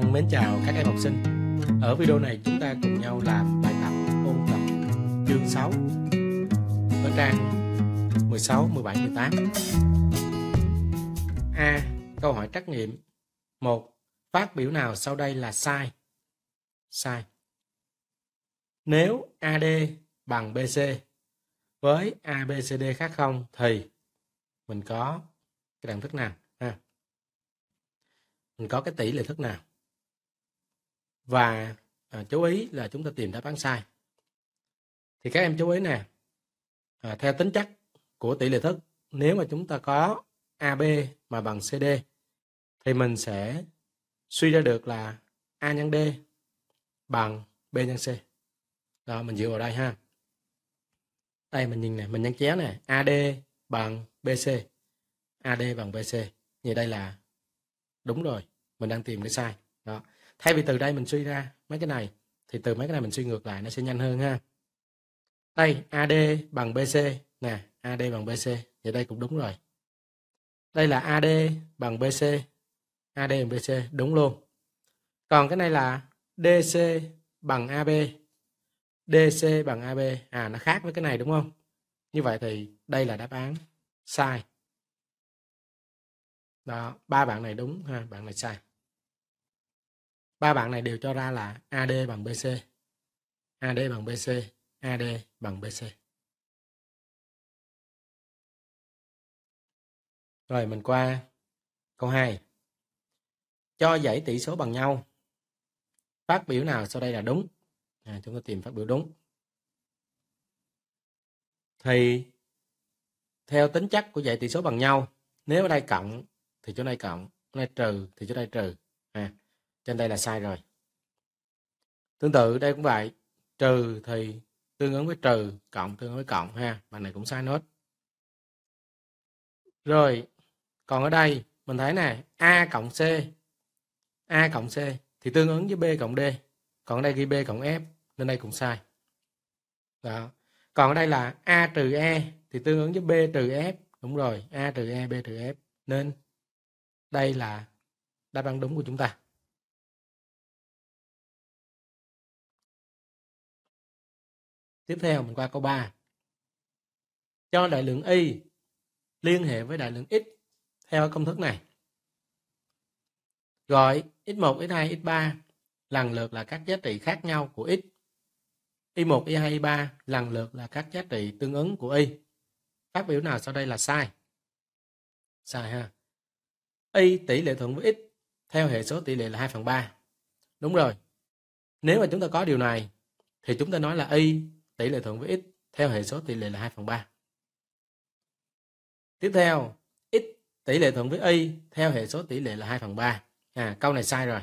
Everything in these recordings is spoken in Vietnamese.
Giang vâng, mến chào các em học sinh Ở video này chúng ta cùng nhau làm bài tập ôn tập chương 6 Ở trang 16, 17, 18 A. Câu hỏi trắc nghiệm 1. Phát biểu nào sau đây là sai? Sai Nếu AD bằng BC với ABCD khác không thì mình có cái đẳng thức nào ha mình có cái tỷ lệ thức nào và à, chú ý là chúng ta tìm đáp án sai thì các em chú ý nè à, theo tính chất của tỷ lệ thức nếu mà chúng ta có AB mà bằng CD thì mình sẽ suy ra được là A nhân D bằng B nhân C. Đó, mình dựa vào đây ha. Đây mình nhìn này mình nhân chéo này AD bằng BC. AD bằng BC. như đây là đúng rồi, mình đang tìm cái sai. Đó thay vì từ đây mình suy ra mấy cái này thì từ mấy cái này mình suy ngược lại nó sẽ nhanh hơn ha đây AD bằng BC nè AD bằng BC vậy đây cũng đúng rồi đây là AD bằng BC AD bằng BC đúng luôn còn cái này là DC bằng AB DC bằng AB à nó khác với cái này đúng không như vậy thì đây là đáp án sai đó ba bạn này đúng ha bạn này sai ba bạn này đều cho ra là AD bằng BC AD bằng BC AD bằng BC rồi mình qua câu 2 cho dãy tỷ số bằng nhau phát biểu nào sau đây là đúng à, chúng ta tìm phát biểu đúng thì theo tính chất của dãy tỷ số bằng nhau nếu ở đây cộng thì chỗ này cộng ở đây trừ thì chỗ đây trừ à, trên đây là sai rồi tương tự đây cũng vậy trừ thì tương ứng với trừ cộng tương ứng với cộng ha bạn này cũng sai nốt rồi còn ở đây mình thấy nè a cộng c a cộng c thì tương ứng với b cộng d còn ở đây ghi b cộng f nên đây cũng sai đó còn ở đây là a trừ e thì tương ứng với b trừ f đúng rồi a trừ e b trừ f nên đây là đáp án đúng của chúng ta tiếp theo mình qua câu 3 cho đại lượng y liên hệ với đại lượng x theo công thức này gọi x1 x2 x3 lần lượt là các giá trị khác nhau của x y1 y2 y3 lần lượt là các giá trị tương ứng của y phát biểu nào sau đây là sai sai ha y tỷ lệ thuận với x theo hệ số tỷ lệ là 2 phần 3 đúng rồi nếu mà chúng ta có điều này thì chúng ta nói là y tỷ lệ thuận với x theo hệ số tỷ lệ là 2 phần 3. Tiếp theo, x tỷ lệ thuận với y theo hệ số tỷ lệ là 2 phần 3. À, câu này sai rồi.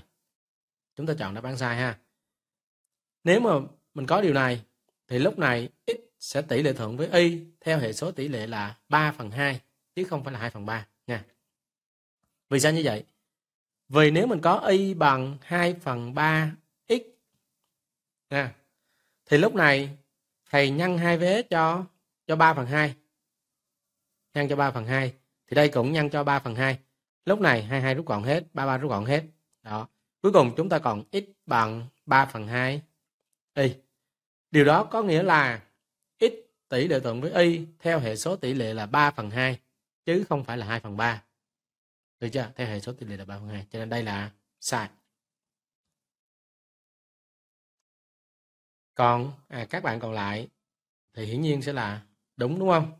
Chúng ta chọn đáp án sai ha. Nếu mà mình có điều này, thì lúc này x sẽ tỷ lệ thuận với y theo hệ số tỷ lệ là 3 phần 2, chứ không phải là 2 phần 3 nha. Vì sao như vậy? Vì nếu mình có y bằng 2 phần 3 x, nha, thì lúc này thầy nhân hai vế cho cho 3 phần 2. Nhân cho 3 phần 2. Thì đây cũng nhân cho 3 phần 2. Lúc này 22 rút gọn hết, 33 rút gọn hết. Đó. Cuối cùng chúng ta còn x bằng 3 phần 2 y. Điều đó có nghĩa là x tỷ lệ thuận với y theo hệ số tỷ lệ là 3 phần 2 chứ không phải là 2 phần 3. Được chưa? Theo hệ số tỷ lệ là 3 phần 2. Cho nên đây là sai. còn à, các bạn còn lại thì hiển nhiên sẽ là đúng đúng không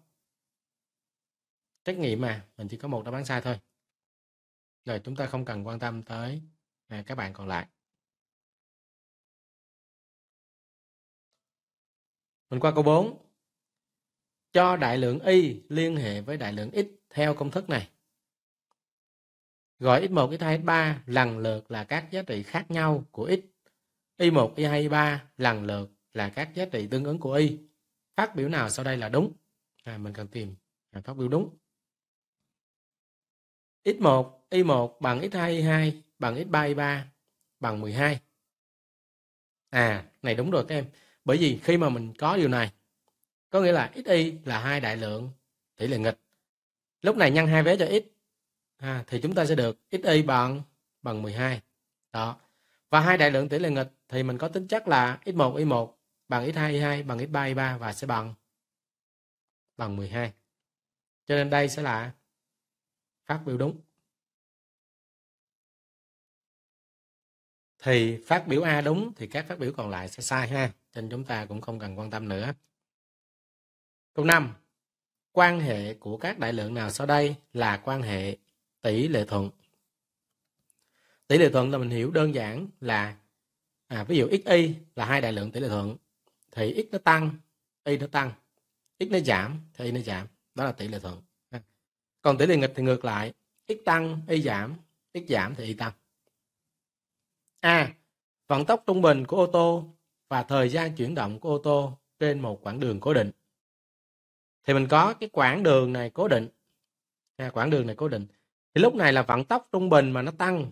trách nhiệm mà mình chỉ có một đáp án sai thôi rồi chúng ta không cần quan tâm tới à, các bạn còn lại mình qua câu 4 cho đại lượng y liên hệ với đại lượng x theo công thức này gọi x1, x2, x3 lần lượt là các giá trị khác nhau của x Y1, y 2 y3 lần lượt là các giá trị tương ứng của Y. Phát biểu nào sau đây là đúng? À, mình cần tìm phát biểu đúng. X1, Y1 bằng X2, Y2 bằng X3, Y3 bằng 12. À, này đúng rồi các em. Bởi vì khi mà mình có điều này, có nghĩa là XY là hai đại lượng tỷ lệ nghịch. Lúc này nhân hai vé cho X, à, thì chúng ta sẽ được XY bằng bằng 12. Đó và hai đại lượng tỷ lệ nghịch thì mình có tính chắc là x1 y1 bằng x2 y2 bằng x3 y3 và sẽ bằng bằng 12. Cho nên đây sẽ là phát biểu đúng. Thì phát biểu A đúng thì các phát biểu còn lại sẽ sai ha. Cho nên chúng ta cũng không cần quan tâm nữa. Câu 5. Quan hệ của các đại lượng nào sau đây là quan hệ tỷ lệ thuận tỷ lệ thuận là mình hiểu đơn giản là à, ví dụ xy là hai đại lượng tỷ lệ thuận thì x nó tăng y nó tăng x nó giảm thì y nó giảm đó là tỷ lệ thuận còn tỷ lệ nghịch thì ngược lại x tăng y giảm x giảm thì y tăng a à, vận tốc trung bình của ô tô và thời gian chuyển động của ô tô trên một quãng đường cố định thì mình có cái quãng đường này cố định à, quãng đường này cố định thì lúc này là vận tốc trung bình mà nó tăng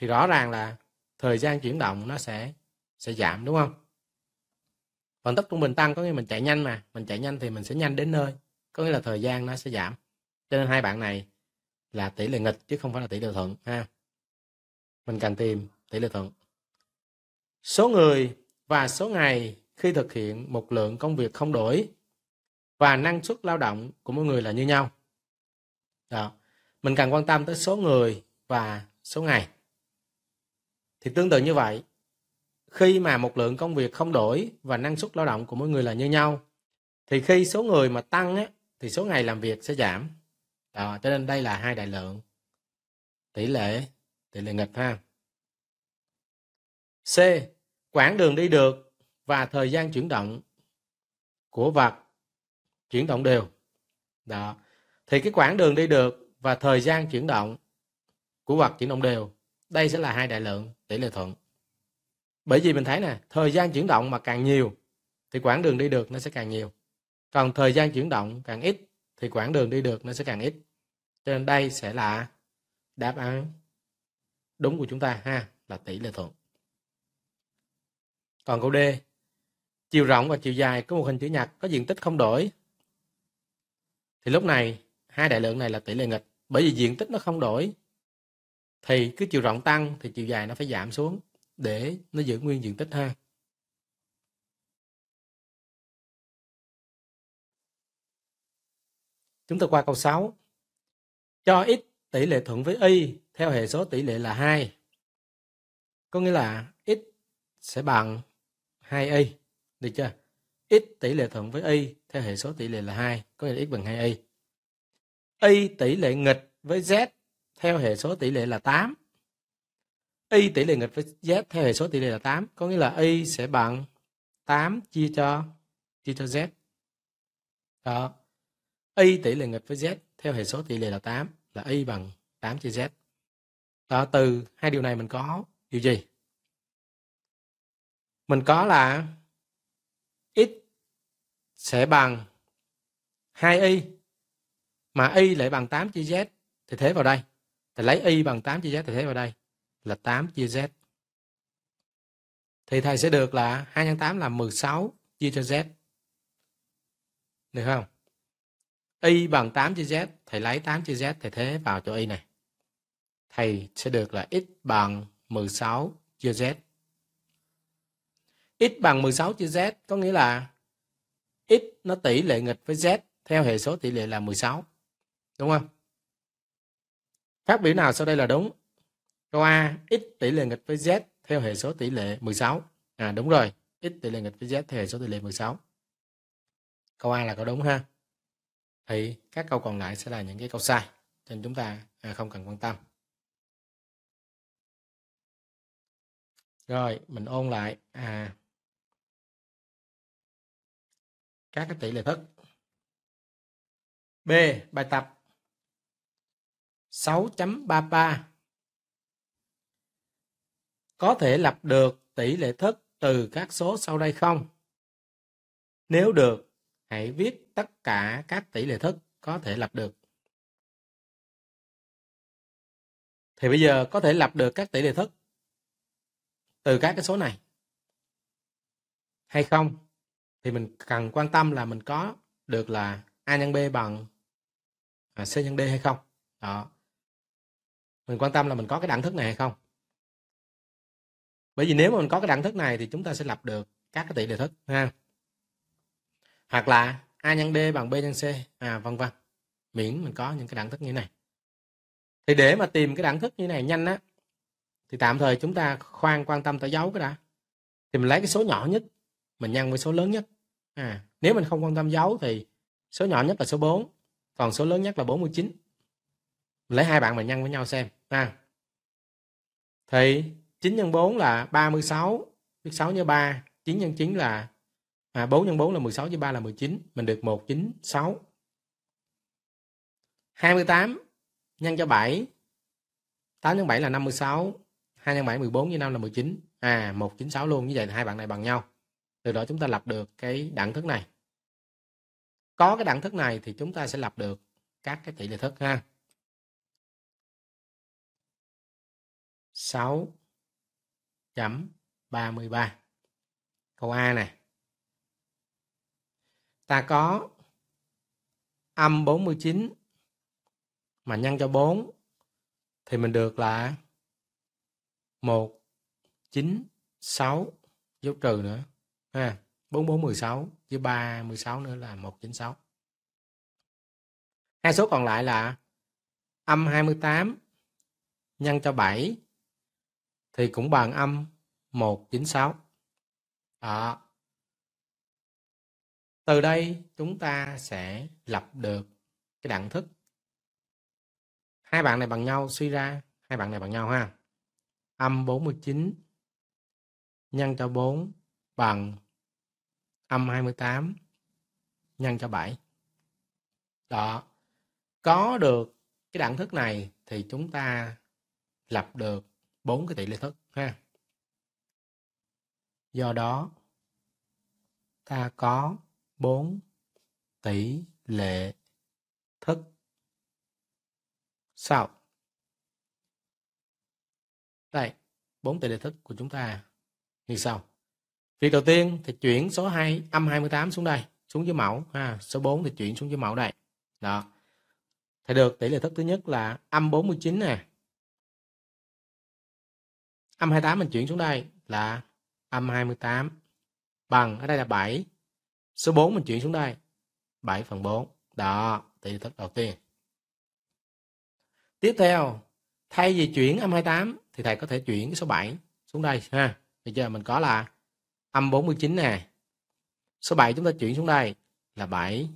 thì rõ ràng là thời gian chuyển động nó sẽ sẽ giảm đúng không vận tốc trung bình tăng có nghĩa mình chạy nhanh mà mình chạy nhanh thì mình sẽ nhanh đến nơi có nghĩa là thời gian nó sẽ giảm cho nên hai bạn này là tỷ lệ nghịch chứ không phải là tỷ lệ thuận ha mình cần tìm tỷ lệ thuận số người và số ngày khi thực hiện một lượng công việc không đổi và năng suất lao động của mỗi người là như nhau đó. mình cần quan tâm tới số người và số ngày thì tương tự như vậy, khi mà một lượng công việc không đổi và năng suất lao động của mỗi người là như nhau, thì khi số người mà tăng á, thì số ngày làm việc sẽ giảm. Đó, cho nên đây là hai đại lượng. Tỷ lệ, tỷ lệ nghịch ha. C. Quãng đường đi được và thời gian chuyển động của vật chuyển động đều. Đó. Thì cái quãng đường đi được và thời gian chuyển động của vật chuyển động đều đây sẽ là hai đại lượng tỷ lệ thuận. Bởi vì mình thấy nè, thời gian chuyển động mà càng nhiều thì quãng đường đi được nó sẽ càng nhiều. Còn thời gian chuyển động càng ít thì quãng đường đi được nó sẽ càng ít. Cho nên đây sẽ là đáp án đúng của chúng ta ha, là tỷ lệ thuận. Còn câu D, chiều rộng và chiều dài có một hình chữ nhật có diện tích không đổi thì lúc này hai đại lượng này là tỷ lệ nghịch bởi vì diện tích nó không đổi thì cứ chiều rộng tăng thì chiều dài nó phải giảm xuống để nó giữ nguyên diện tích ha chúng ta qua câu 6 cho x tỷ lệ thuận với y theo hệ số tỷ lệ là 2 có nghĩa là x sẽ bằng 2y được chưa x tỷ lệ thuận với y theo hệ số tỷ lệ là 2 có nghĩa là x bằng 2y y tỷ lệ nghịch với z theo hệ số tỷ lệ là 8. Y tỷ lệ nghịch với Z theo hệ số tỷ lệ là 8. Có nghĩa là Y sẽ bằng 8 chia cho chia cho Z. Đó. Y tỷ lệ nghịch với Z theo hệ số tỷ lệ là 8 là Y bằng 8 chia Z. Đó, từ hai điều này mình có điều gì? Mình có là X sẽ bằng 2Y mà Y lại bằng 8 chia Z thì thế vào đây thì lấy y bằng 8 chia z thì thế vào đây là 8 chia z thì thầy sẽ được là 2 nhân 8 là 16 chia cho z được không y bằng 8 chia z thầy lấy 8 chia z thầy thế vào cho y này thầy sẽ được là x bằng 16 chia z x bằng 16 chia z có nghĩa là x nó tỷ lệ nghịch với z theo hệ số tỷ lệ là 16 đúng không Phát biểu nào sau đây là đúng? Câu A, x tỷ lệ nghịch với z theo hệ số tỷ lệ 16. À đúng rồi, x tỷ lệ nghịch với z theo hệ số tỷ lệ 16. Câu A là câu đúng ha. Thì các câu còn lại sẽ là những cái câu sai, cho nên chúng ta à, không cần quan tâm. Rồi, mình ôn lại à các cái tỷ lệ thức. B, bài tập 6.33 Có thể lập được tỷ lệ thức từ các số sau đây không? Nếu được, hãy viết tất cả các tỷ lệ thức có thể lập được. Thì bây giờ có thể lập được các tỷ lệ thức từ các cái số này hay không thì mình cần quan tâm là mình có được là a nhân b bằng à, c nhân d hay không đó mình quan tâm là mình có cái đẳng thức này hay không bởi vì nếu mà mình có cái đẳng thức này thì chúng ta sẽ lập được các cái tỷ lệ thức ha hoặc là a nhân d bằng b nhân c à vân vân miễn mình có những cái đẳng thức như này thì để mà tìm cái đẳng thức như này nhanh á thì tạm thời chúng ta khoan quan tâm tới dấu cái đã thì mình lấy cái số nhỏ nhất mình nhân với số lớn nhất à nếu mình không quan tâm dấu thì số nhỏ nhất là số 4 còn số lớn nhất là 49 mình lấy hai bạn mình nhân với nhau xem à, thì 9 nhân 4 là 36 biết 6 nhân 3 9 nhân 9 là à, 4 nhân 4 là 16 với 3 là 19 mình được 196 28 nhân cho 7 8 nhân 7 là 56 2 nhân 7 14 với 5 là 19 à 196 luôn như vậy hai bạn này bằng nhau từ đó chúng ta lập được cái đẳng thức này có cái đẳng thức này thì chúng ta sẽ lập được các cái tỷ lệ thức ha 6.33. Câu A này. Ta có âm 49 mà nhân cho 4 thì mình được là 196 dấu trừ nữa. Ha, 4416 với 316 nữa là 196. Hai số còn lại là âm 28 nhân cho 7 thì cũng bằng âm 196. Đó. Từ đây chúng ta sẽ lập được cái đẳng thức. Hai bạn này bằng nhau suy ra, hai bạn này bằng nhau ha. Âm 49 nhân cho 4 bằng âm 28 nhân cho 7. Đó. Có được cái đẳng thức này thì chúng ta lập được 4 cái tỷ lệ thức ha. Do đó ta có 4 tỷ lệ thức sau. Đây, 4 tỷ lệ thức của chúng ta như sau. Việc đầu tiên thì chuyển số 2 âm 28 xuống đây, xuống dưới mẫu ha, số 4 thì chuyển xuống dưới mẫu đây. Đó. Thì được tỷ lệ thức thứ nhất là âm 49 nè, âm 28 mình chuyển xuống đây là âm 28 bằng ở đây là 7 số 4 mình chuyển xuống đây 7 phần 4 đó thì thức đầu tiên tiếp theo thay vì chuyển âm 28 thì thầy có thể chuyển số 7 xuống đây ha bây giờ mình có là âm 49 nè số 7 chúng ta chuyển xuống đây là 7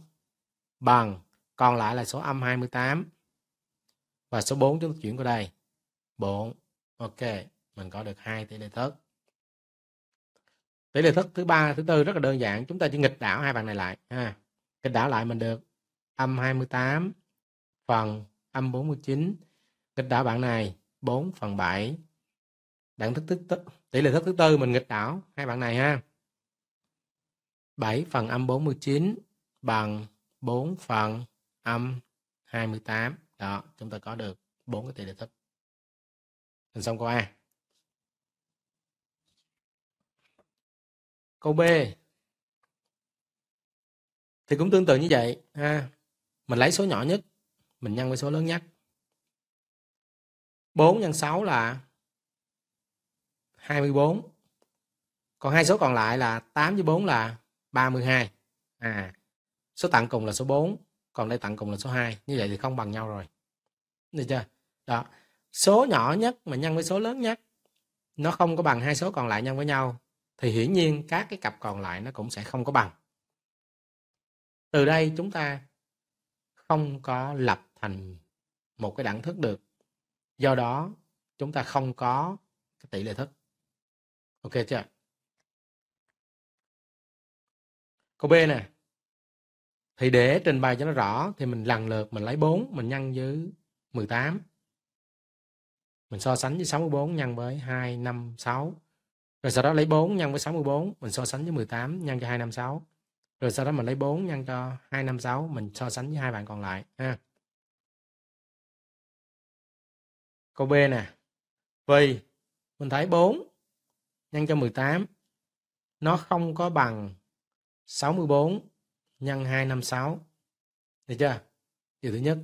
bằng còn lại là số âm 28 và số 4 chúng ta chuyển qua đây 4 ok mình có được hai tỷ lệ thớt tỷ lệ thất thứ ba thứ tư rất là đơn giản chúng ta chỉ nghịch đảo hai bạn này lại ha nghịch đảo lại mình được âm 28 phần âm 49 nghịch đảo bạn này 4 phần 7 đẳng thức thứ tỷ lệ thất thứ tư mình nghịch đảo hai bạn này ha 7 phần âm 49 bằng 4 phần âm 28 đó chúng ta có được bốn cái tỷ lệ thất hình xong câu A câu b thì cũng tương tự như vậy ha mình lấy số nhỏ nhất mình nhân với số lớn nhất 4 nhân 6 là 24 còn hai số còn lại là 8 với 4 là 32 à số tặng cùng là số 4 còn đây tặng cùng là số 2 như vậy thì không bằng nhau rồi được chưa đó số nhỏ nhất mà nhân với số lớn nhất nó không có bằng hai số còn lại nhân với nhau thì hiển nhiên các cái cặp còn lại nó cũng sẽ không có bằng từ đây chúng ta không có lập thành một cái đẳng thức được do đó chúng ta không có cái tỷ lệ thức ok chưa câu b nè thì để trình bày cho nó rõ thì mình lần lượt mình lấy 4 mình nhân với 18 mình so sánh với 64 nhân với 2, 5, 6 rồi sau đó lấy 4 nhân với 64 mình so sánh với 18 nhân cho 256. Rồi sau đó mình lấy 4 nhân cho 256 mình so sánh với hai bạn còn lại ha. Câu B nè. Vì mình thấy 4 nhân cho 18 nó không có bằng 64 nhân 256. Được chưa? Điều thứ nhất.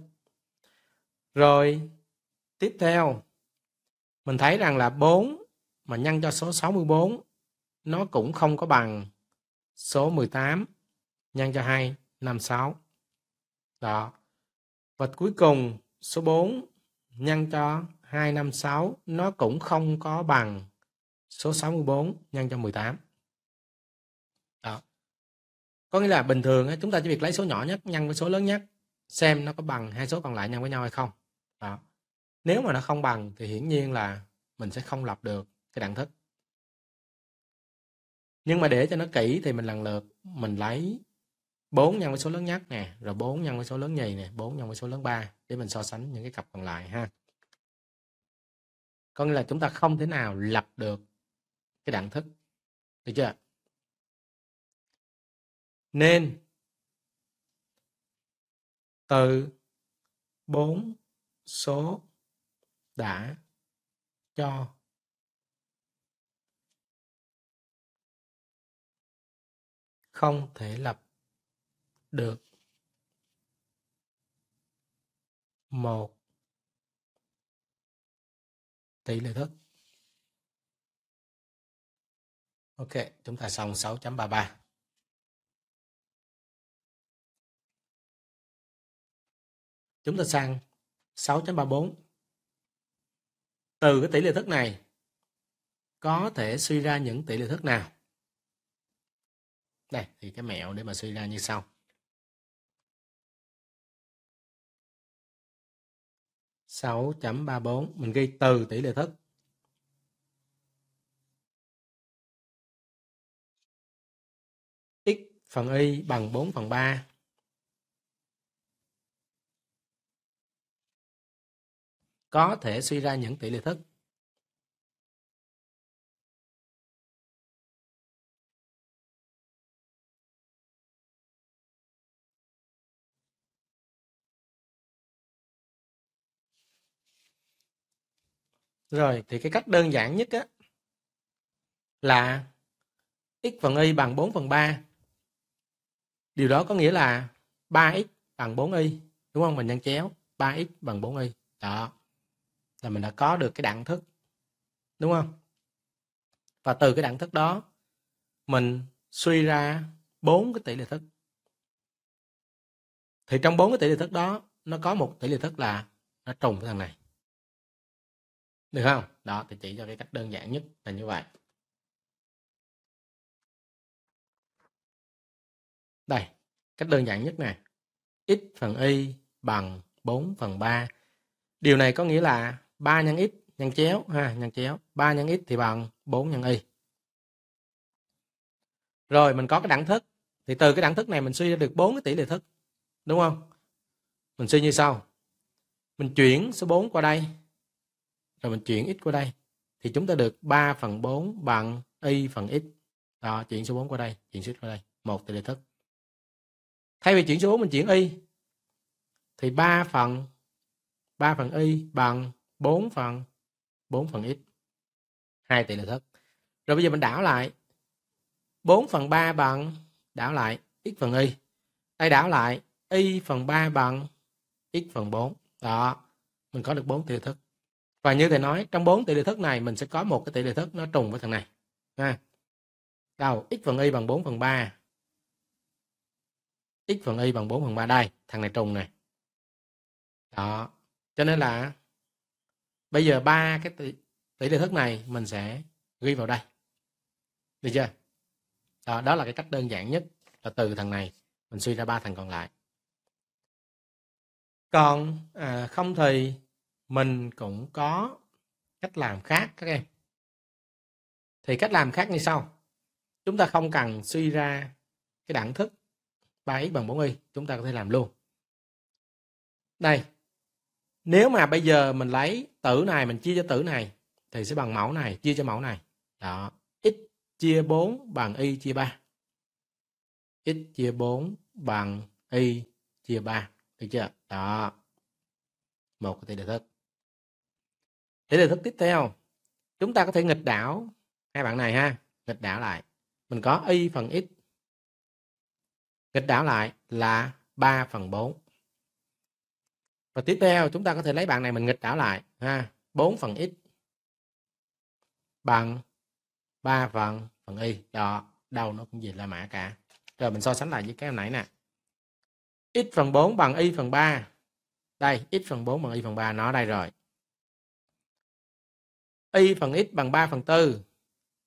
Rồi tiếp theo mình thấy rằng là 4 mà nhân cho số 64 nó cũng không có bằng số 18 nhân cho 2 56. Đó. Và cuối cùng số 4 nhân cho 256 nó cũng không có bằng số 64 nhân cho 18. Đó. Có nghĩa là bình thường chúng ta chỉ việc lấy số nhỏ nhất nhân với số lớn nhất xem nó có bằng hai số còn lại nhân với nhau hay không. Đó. Nếu mà nó không bằng thì hiển nhiên là mình sẽ không lập được cái đẳng thức nhưng mà để cho nó kỹ thì mình lần lượt mình lấy 4 nhân với số lớn nhất nè, rồi 4 nhân với số lớn nhì nè, 4 nhân với số lớn 3 để mình so sánh những cái cặp còn lại ha. Có nghĩa là chúng ta không thể nào lập được cái đẳng thức. Được chưa? Nên từ 4 số đã cho không thể lập được một tỷ lệ thức ok chúng ta xong 6.33 chúng ta sang 6.34 từ cái tỷ lệ thức này có thể suy ra những tỷ lệ thức nào đây thì cái mẹo để mà suy ra như sau sáu chấm ba bốn mình ghi từ tỷ lệ thức x phần y bằng bốn phần ba có thể suy ra những tỷ lệ thức Rồi, thì cái cách đơn giản nhất á, là x phần y bằng 4 phần 3. Điều đó có nghĩa là 3x bằng 4y. Đúng không? Mình nhân chéo 3x bằng 4y. Đó. Là mình đã có được cái đẳng thức. Đúng không? Và từ cái đẳng thức đó mình suy ra bốn cái tỷ lệ thức. Thì trong bốn cái tỷ lệ thức đó nó có một tỷ lệ thức là nó trùng với thằng này được không đó thì chỉ cho cái cách đơn giản nhất là như vậy đây cách đơn giản nhất này x phần y bằng 4 phần 3 điều này có nghĩa là 3 nhân x nhân chéo ha nhân chéo 3 nhân x thì bằng 4 nhân y rồi mình có cái đẳng thức thì từ cái đẳng thức này mình suy ra được bốn cái tỷ lệ thức đúng không mình suy như sau mình chuyển số 4 qua đây rồi mình chuyển x qua đây thì chúng ta được 3 phần 4 bằng y phần x đó chuyển số 4 qua đây chuyển số x qua đây một tỷ lệ thức thay vì chuyển số 4 mình chuyển y thì 3 phần 3 phần y bằng 4 phần 4 phần x 2 tỷ lệ thức rồi bây giờ mình đảo lại 4 phần 3 bằng đảo lại x phần y đây đảo lại y phần 3 bằng x phần 4 đó mình có được 4 tỷ lệ thức và như thầy nói trong bốn tỷ lệ thức này mình sẽ có một cái tỷ lệ thức nó trùng với thằng này ha đâu x phần y bằng 4 phần 3 x phần y bằng 4 phần 3 đây thằng này trùng này đó cho nên là bây giờ ba cái tỷ, tỷ lệ thức này mình sẽ ghi vào đây được chưa đó, đó là cái cách đơn giản nhất là từ thằng này mình suy ra ba thằng còn lại còn à, không thì mình cũng có cách làm khác các em thì cách làm khác như ừ. sau chúng ta không cần suy ra cái đẳng thức 3x bằng 4y chúng ta có thể làm luôn đây nếu mà bây giờ mình lấy tử này mình chia cho tử này thì sẽ bằng mẫu này chia cho mẫu này đó x chia 4 bằng y chia 3 x chia 4 bằng y chia 3 được chưa đó một cái tỷ lệ thức đến đề thức tiếp theo chúng ta có thể nghịch đảo hai bạn này ha nghịch đảo lại mình có y phần x nghịch đảo lại là 3 phần 4 và tiếp theo chúng ta có thể lấy bạn này mình nghịch đảo lại ha 4 phần x bằng 3 phần phần y đó đâu nó cũng gì là mã cả rồi mình so sánh lại với cái hồi nãy nè x phần 4 bằng y phần 3 đây x phần 4 bằng y phần 3 nó đây rồi y phần x bằng 3 phần 4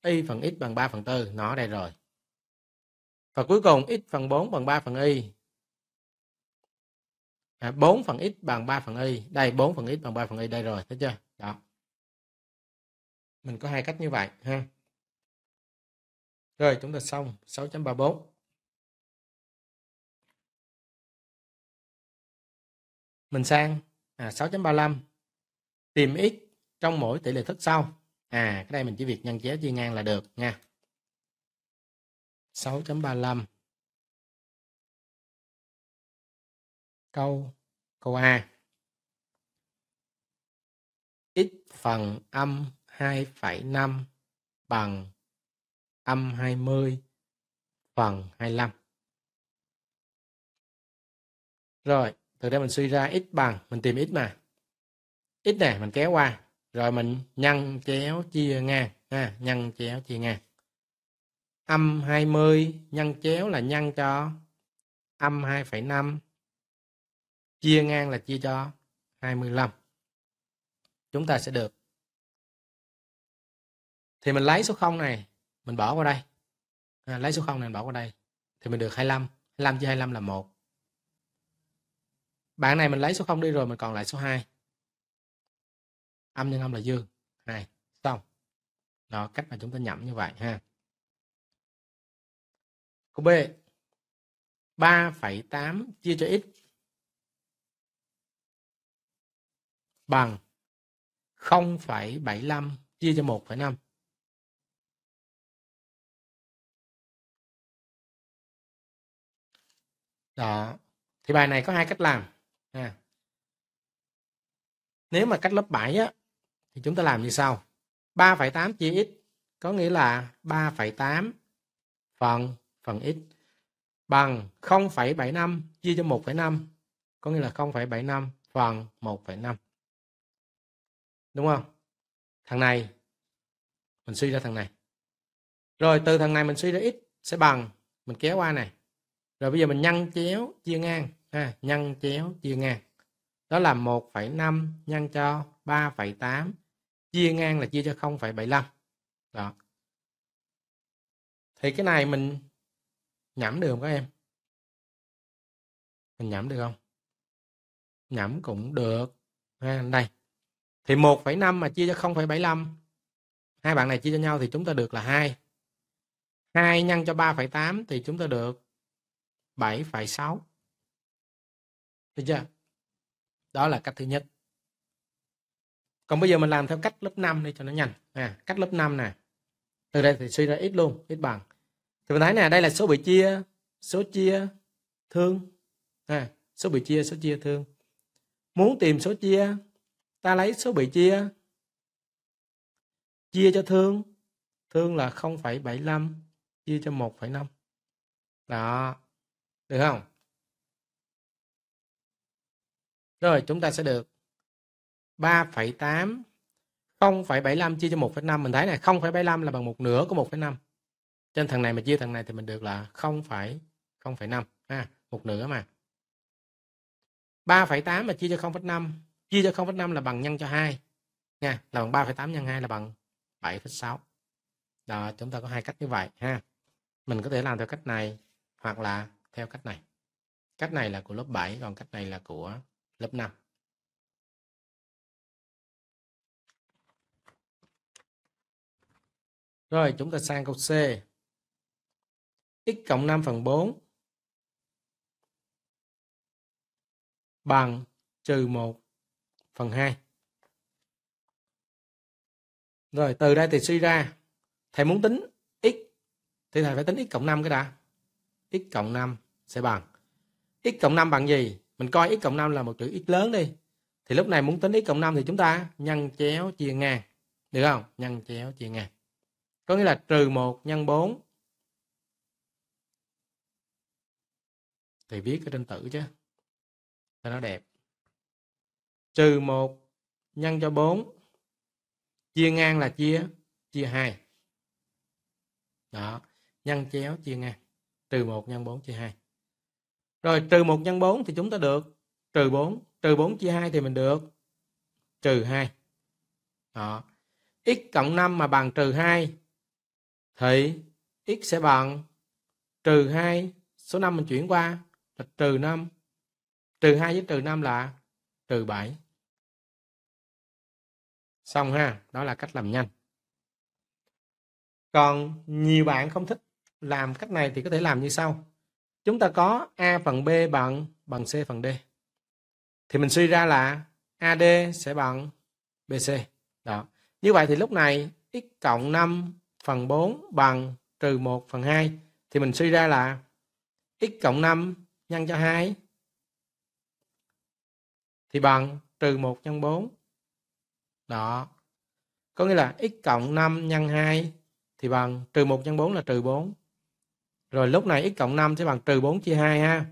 y phần x bằng 3 phần 4 nó đây rồi và cuối cùng x phần 4 bằng 3 phần y à, 4 phần x bằng 3 phần y đây 4 phần x bằng 3 phần y đây rồi thấy chưa đó mình có hai cách như vậy ha rồi chúng ta xong 6.34 mình sang à, 6.35 tìm x trong mỗi tỷ lệ thức sau à cái đây mình chỉ việc nhân chéo chia ngang là được nha 6.35 câu câu A x phần âm 2,5 bằng âm 20 phần 25 rồi từ đây mình suy ra x bằng mình tìm x mà x này mình kéo qua rồi mình nhân chéo chia ngang ha nhân chéo chia ngang âm 20 nhân chéo là nhân cho âm 2,5 chia ngang là chia cho 25 chúng ta sẽ được thì mình lấy số 0 này mình bỏ qua đây à, lấy số 0 này mình bỏ qua đây thì mình được 25 25 chia 25 là 1 bạn này mình lấy số 0 đi rồi mình còn lại số 2 âm nhân âm là dương này xong đó cách mà chúng ta nhẩm như vậy ha câu b 3,8 chia cho x bằng 0,75 chia cho 1,5 đó thì bài này có hai cách làm ha. nếu mà cách lớp 7 á thì chúng ta làm như sau 3,8 chia x có nghĩa là 3,8 phần phần x bằng 0,75 chia cho 1,5 có nghĩa là 0,75 phần 1,5 đúng không thằng này mình suy ra thằng này rồi từ thằng này mình suy ra x sẽ bằng mình kéo qua này rồi bây giờ mình nhân chéo chia ngang ha, nhăn chéo chia ngang đó là 1,5 nhân cho 3,8 chia ngang là chia cho 0,75 đó thì cái này mình nhẩm được không các em mình nhẩm được không nhẩm cũng được ha đây thì 1,5 mà chia cho 0,75 hai bạn này chia cho nhau thì chúng ta được là 2 2 nhân cho 3,8 thì chúng ta được 7,6 được chưa đó là cách thứ nhất còn bây giờ mình làm theo cách lớp 5 đi cho nó nhanh à, cách lớp 5 này từ đây thì suy ra ít luôn ít bằng thì mình thấy nè đây là số bị chia số chia thương à, số bị chia số chia thương muốn tìm số chia ta lấy số bị chia chia cho thương thương là 0,75 chia cho 1,5 đó được không rồi chúng ta sẽ được 3,8 0,75 chia cho 1,5 mình thấy này 0,75 là bằng một nửa của 1,5 trên thằng này mà chia thằng này thì mình được là 0,0,5 ha một nửa mà 3,8 mà chia cho 0,5 chia cho 0,5 là bằng nhân cho 2 nha là bằng 3,8 nhân 2 là bằng 7,6 đó chúng ta có hai cách như vậy ha mình có thể làm theo cách này hoặc là theo cách này cách này là của lớp 7 còn cách này là của lớp 5 Rồi chúng ta sang câu C. x cộng 5 phần 4 bằng trừ 1 phần 2. Rồi từ đây thì suy ra thầy muốn tính x thì thầy phải tính x cộng 5 cái đã. x cộng 5 sẽ bằng x cộng 5 bằng gì? Mình coi x cộng 5 là một chữ x lớn đi. Thì lúc này muốn tính x cộng 5 thì chúng ta nhân chéo chia ngang. Được không? Nhân chéo chia ngang có nghĩa là trừ 1 nhân 4 thì viết ở trên tử chứ cho nó đẹp trừ 1 nhân cho 4 chia ngang là chia chia 2 đó nhân chéo chia ngang trừ 1 nhân 4 chia 2 rồi trừ 1 nhân 4 thì chúng ta được trừ 4 trừ 4 chia 2 thì mình được trừ 2 đó x cộng 5 mà bằng trừ 2 thì x sẽ bằng trừ 2 số 5 mình chuyển qua là trừ 5 trừ 2 với trừ 5 là trừ 7 xong ha đó là cách làm nhanh còn nhiều bạn không thích làm cách này thì có thể làm như sau chúng ta có a phần b bằng bằng c phần d thì mình suy ra là ad sẽ bằng bc đó như vậy thì lúc này x cộng 5 phần 4 bằng trừ 1 phần 2 thì mình suy ra là x cộng 5 nhân cho 2 thì bằng trừ 1 nhân 4 đó có nghĩa là x cộng 5 nhân 2 thì bằng trừ 1 nhân 4 là trừ 4 rồi lúc này x cộng 5 sẽ bằng trừ 4 chia 2 ha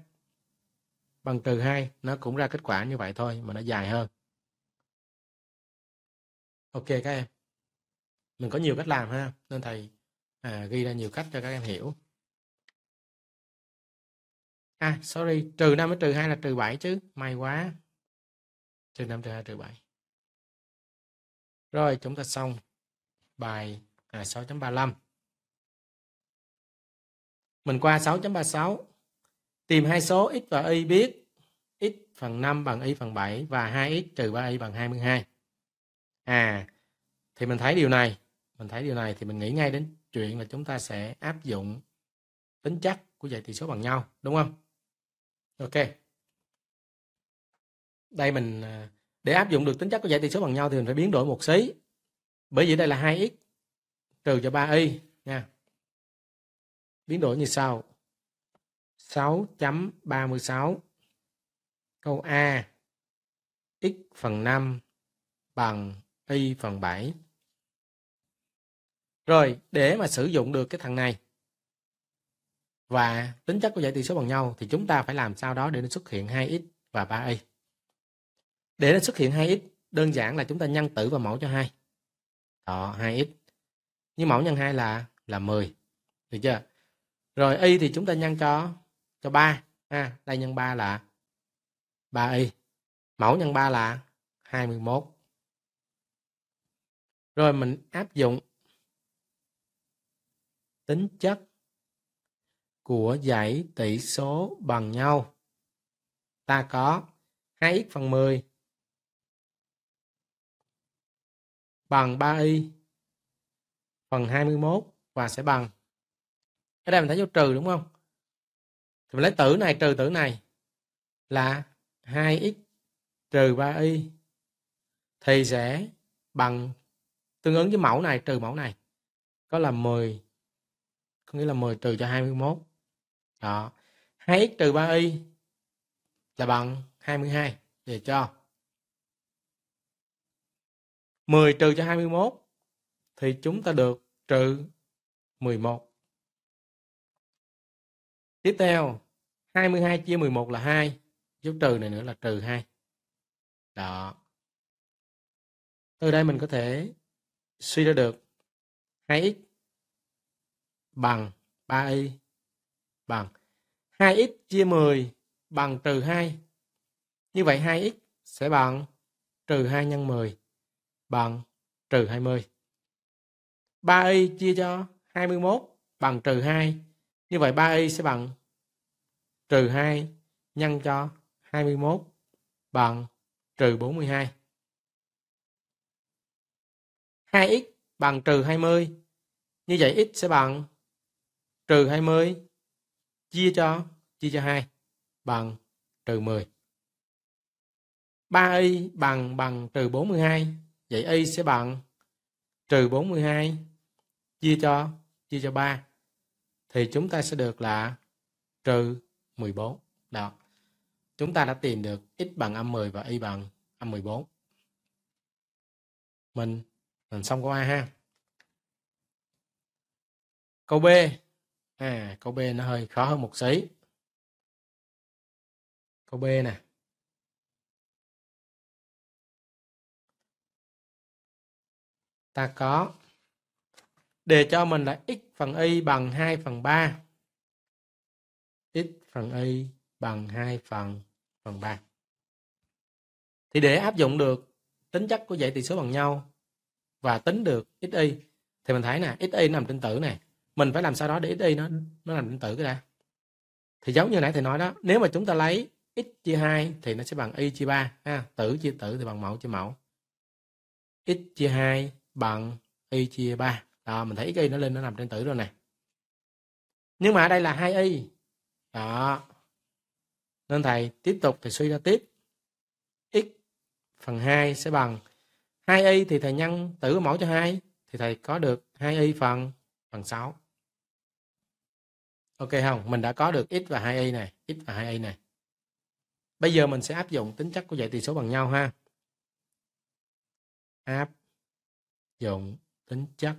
bằng trừ 2 nó cũng ra kết quả như vậy thôi mà nó dài hơn ok các em mình có nhiều cách làm ha nên thầy à, ghi ra nhiều cách cho các em hiểu à sorry trừ 5 với trừ 2 là trừ 7 chứ may quá trừ 5 trừ 2 trừ 7 rồi chúng ta xong bài à, 6.35 mình qua 6.36 tìm hai số x và y biết x phần 5 bằng y phần 7 và 2x trừ 3y bằng 22 à thì mình thấy điều này mình thấy điều này thì mình nghĩ ngay đến chuyện là chúng ta sẽ áp dụng tính chất của dạy tỷ số bằng nhau đúng không ok đây mình à, để áp dụng được tính chất của dãy tỷ số bằng nhau thì mình phải biến đổi một xí bởi vì đây là 2x trừ cho 3y nha biến đổi như sau 6.36 câu A x phần 5 bằng y phần 7 rồi để mà sử dụng được cái thằng này và tính chất của giải tỷ số bằng nhau thì chúng ta phải làm sao đó để nó xuất hiện 2x và 3y để nó xuất hiện 2x đơn giản là chúng ta nhân tử và mẫu cho hai đó 2x như mẫu nhân 2 là là 10 được chưa rồi y thì chúng ta nhân cho cho 3 ha à, đây nhân 3 là 3y mẫu nhân 3 là 21 rồi mình áp dụng tính chất của dãy tỷ số bằng nhau. Ta có 2x phần 10 bằng 3y phần 21 và sẽ bằng. Ở đây mình thấy dấu trừ đúng không? Thì mình lấy tử này trừ tử này là 2x trừ 3y thì sẽ bằng tương ứng với mẫu này trừ mẫu này. Có là 10 có nghĩa là 10 trừ cho 21 đó 2x trừ 3y là bằng 22 để cho 10 trừ cho 21 thì chúng ta được trừ 11 tiếp theo 22 chia 11 là 2 dấu trừ này nữa là trừ 2 đó từ đây mình có thể suy ra được 2x bằng 3y bằng 2x chia 10 bằng trừ 2. Như vậy 2x sẽ bằng trừ 2 nhân 10 bằng trừ 20. 3y chia cho 21 bằng trừ 2. Như vậy 3y sẽ bằng trừ 2 nhân cho 21 bằng trừ 42. 2x bằng trừ 20. Như vậy x sẽ bằng trừ 20 chia cho chia cho 2 bằng trừ 10. 3y bằng bằng trừ 42. Vậy y sẽ bằng trừ 42 chia cho chia cho 3 thì chúng ta sẽ được là trừ 14. Đó. Chúng ta đã tìm được x bằng âm 10 và y bằng âm 14. Mình mình xong câu A ha. Câu B à câu B nó hơi khó hơn một xí câu B nè ta có đề cho mình là x phần y bằng 2 phần 3 x phần y bằng 2 phần phần 3 thì để áp dụng được tính chất của dãy tỉ số bằng nhau và tính được xy thì mình thấy nè xy nằm trên tử này mình phải làm sao đó để đi nó nó làm định tử cái đã thì giống như nãy thầy nói đó nếu mà chúng ta lấy x chia 2 thì nó sẽ bằng y chia 3 ha tử chia tử thì bằng mẫu chia mẫu x chia 2 bằng y chia 3 đó mình thấy x y nó lên nó nằm trên tử rồi này nhưng mà ở đây là 2y đó nên thầy tiếp tục thì suy ra tiếp x phần 2 sẽ bằng 2y thì thầy nhân tử mẫu cho 2 thì thầy có được 2y phần phần 6 ok không mình đã có được x và 2y này x và 2y này bây giờ mình sẽ áp dụng tính chất của dãy tỉ số bằng nhau ha áp dụng tính chất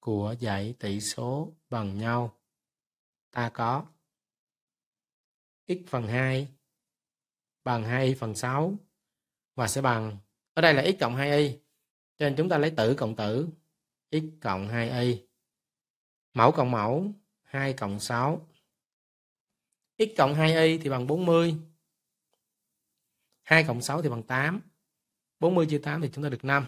của dãy tỷ số bằng nhau ta có x phần 2 bằng 2y phần 6 và sẽ bằng ở đây là x cộng 2y cho nên chúng ta lấy tử cộng tử x cộng 2y mẫu cộng mẫu 2 cộng 6. x cộng 2y thì bằng 40. 2 cộng 6 thì bằng 8. 40 chia 8 thì chúng ta được 5.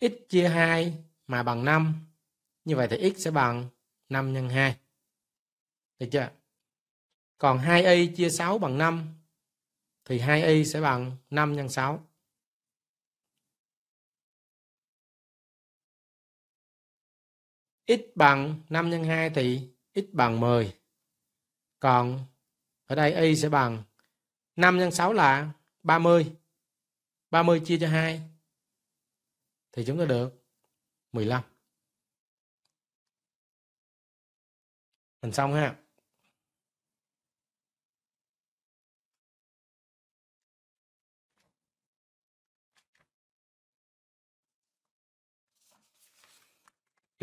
x chia 2 mà bằng 5. Như vậy thì x sẽ bằng 5 nhân 2. Được chưa? Còn 2y chia 6 bằng 5 thì 2y sẽ bằng 5 nhân 6. x bằng 5 nhân 2 thì x bằng 10. Còn ở đây y sẽ bằng 5 nhân 6 là 30. 30 chia cho 2 thì chúng ta được 15. Mình xong ha.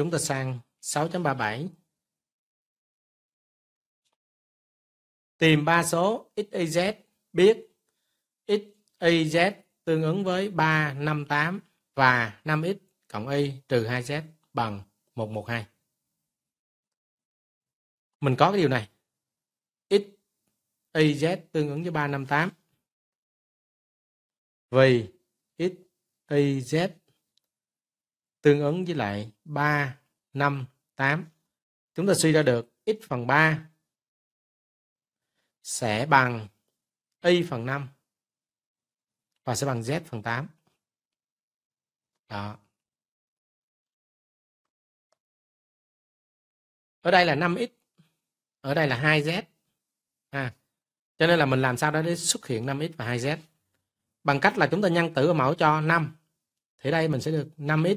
Chúng ta sang 6.37. Tìm ba số xyz biết xyz tương ứng với 3, 5, 8 và 5x cộng y trừ 2z bằng 112. Mình có cái điều này. x, y, z tương ứng với 3, 5, 8. Vì x, y, z tương ứng với lại 3, 5, 8. Chúng ta suy ra được x phần 3 sẽ bằng y phần 5 và sẽ bằng z phần 8. Đó. Ở đây là 5x, ở đây là 2z. À, cho nên là mình làm sao đó để xuất hiện 5x và 2z. Bằng cách là chúng ta nhân tử ở mẫu cho 5. Thì đây mình sẽ được 5x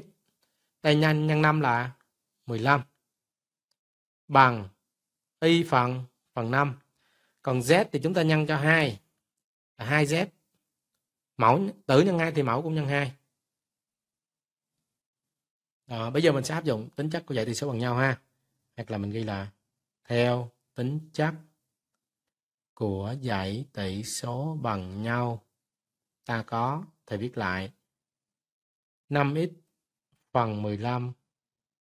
tay nhanh nhân 5 là 15. Bằng y phần phần 5. Còn z thì chúng ta nhân cho 2. Là 2z. Mẫu tử nhân 2 thì mẫu cũng nhân 2. Đó, bây giờ mình sẽ áp dụng tính chất của dạy tỷ số bằng nhau ha. Hoặc là mình ghi là theo tính chất của dãy tỷ số bằng nhau ta có thầy viết lại 5x bằng 15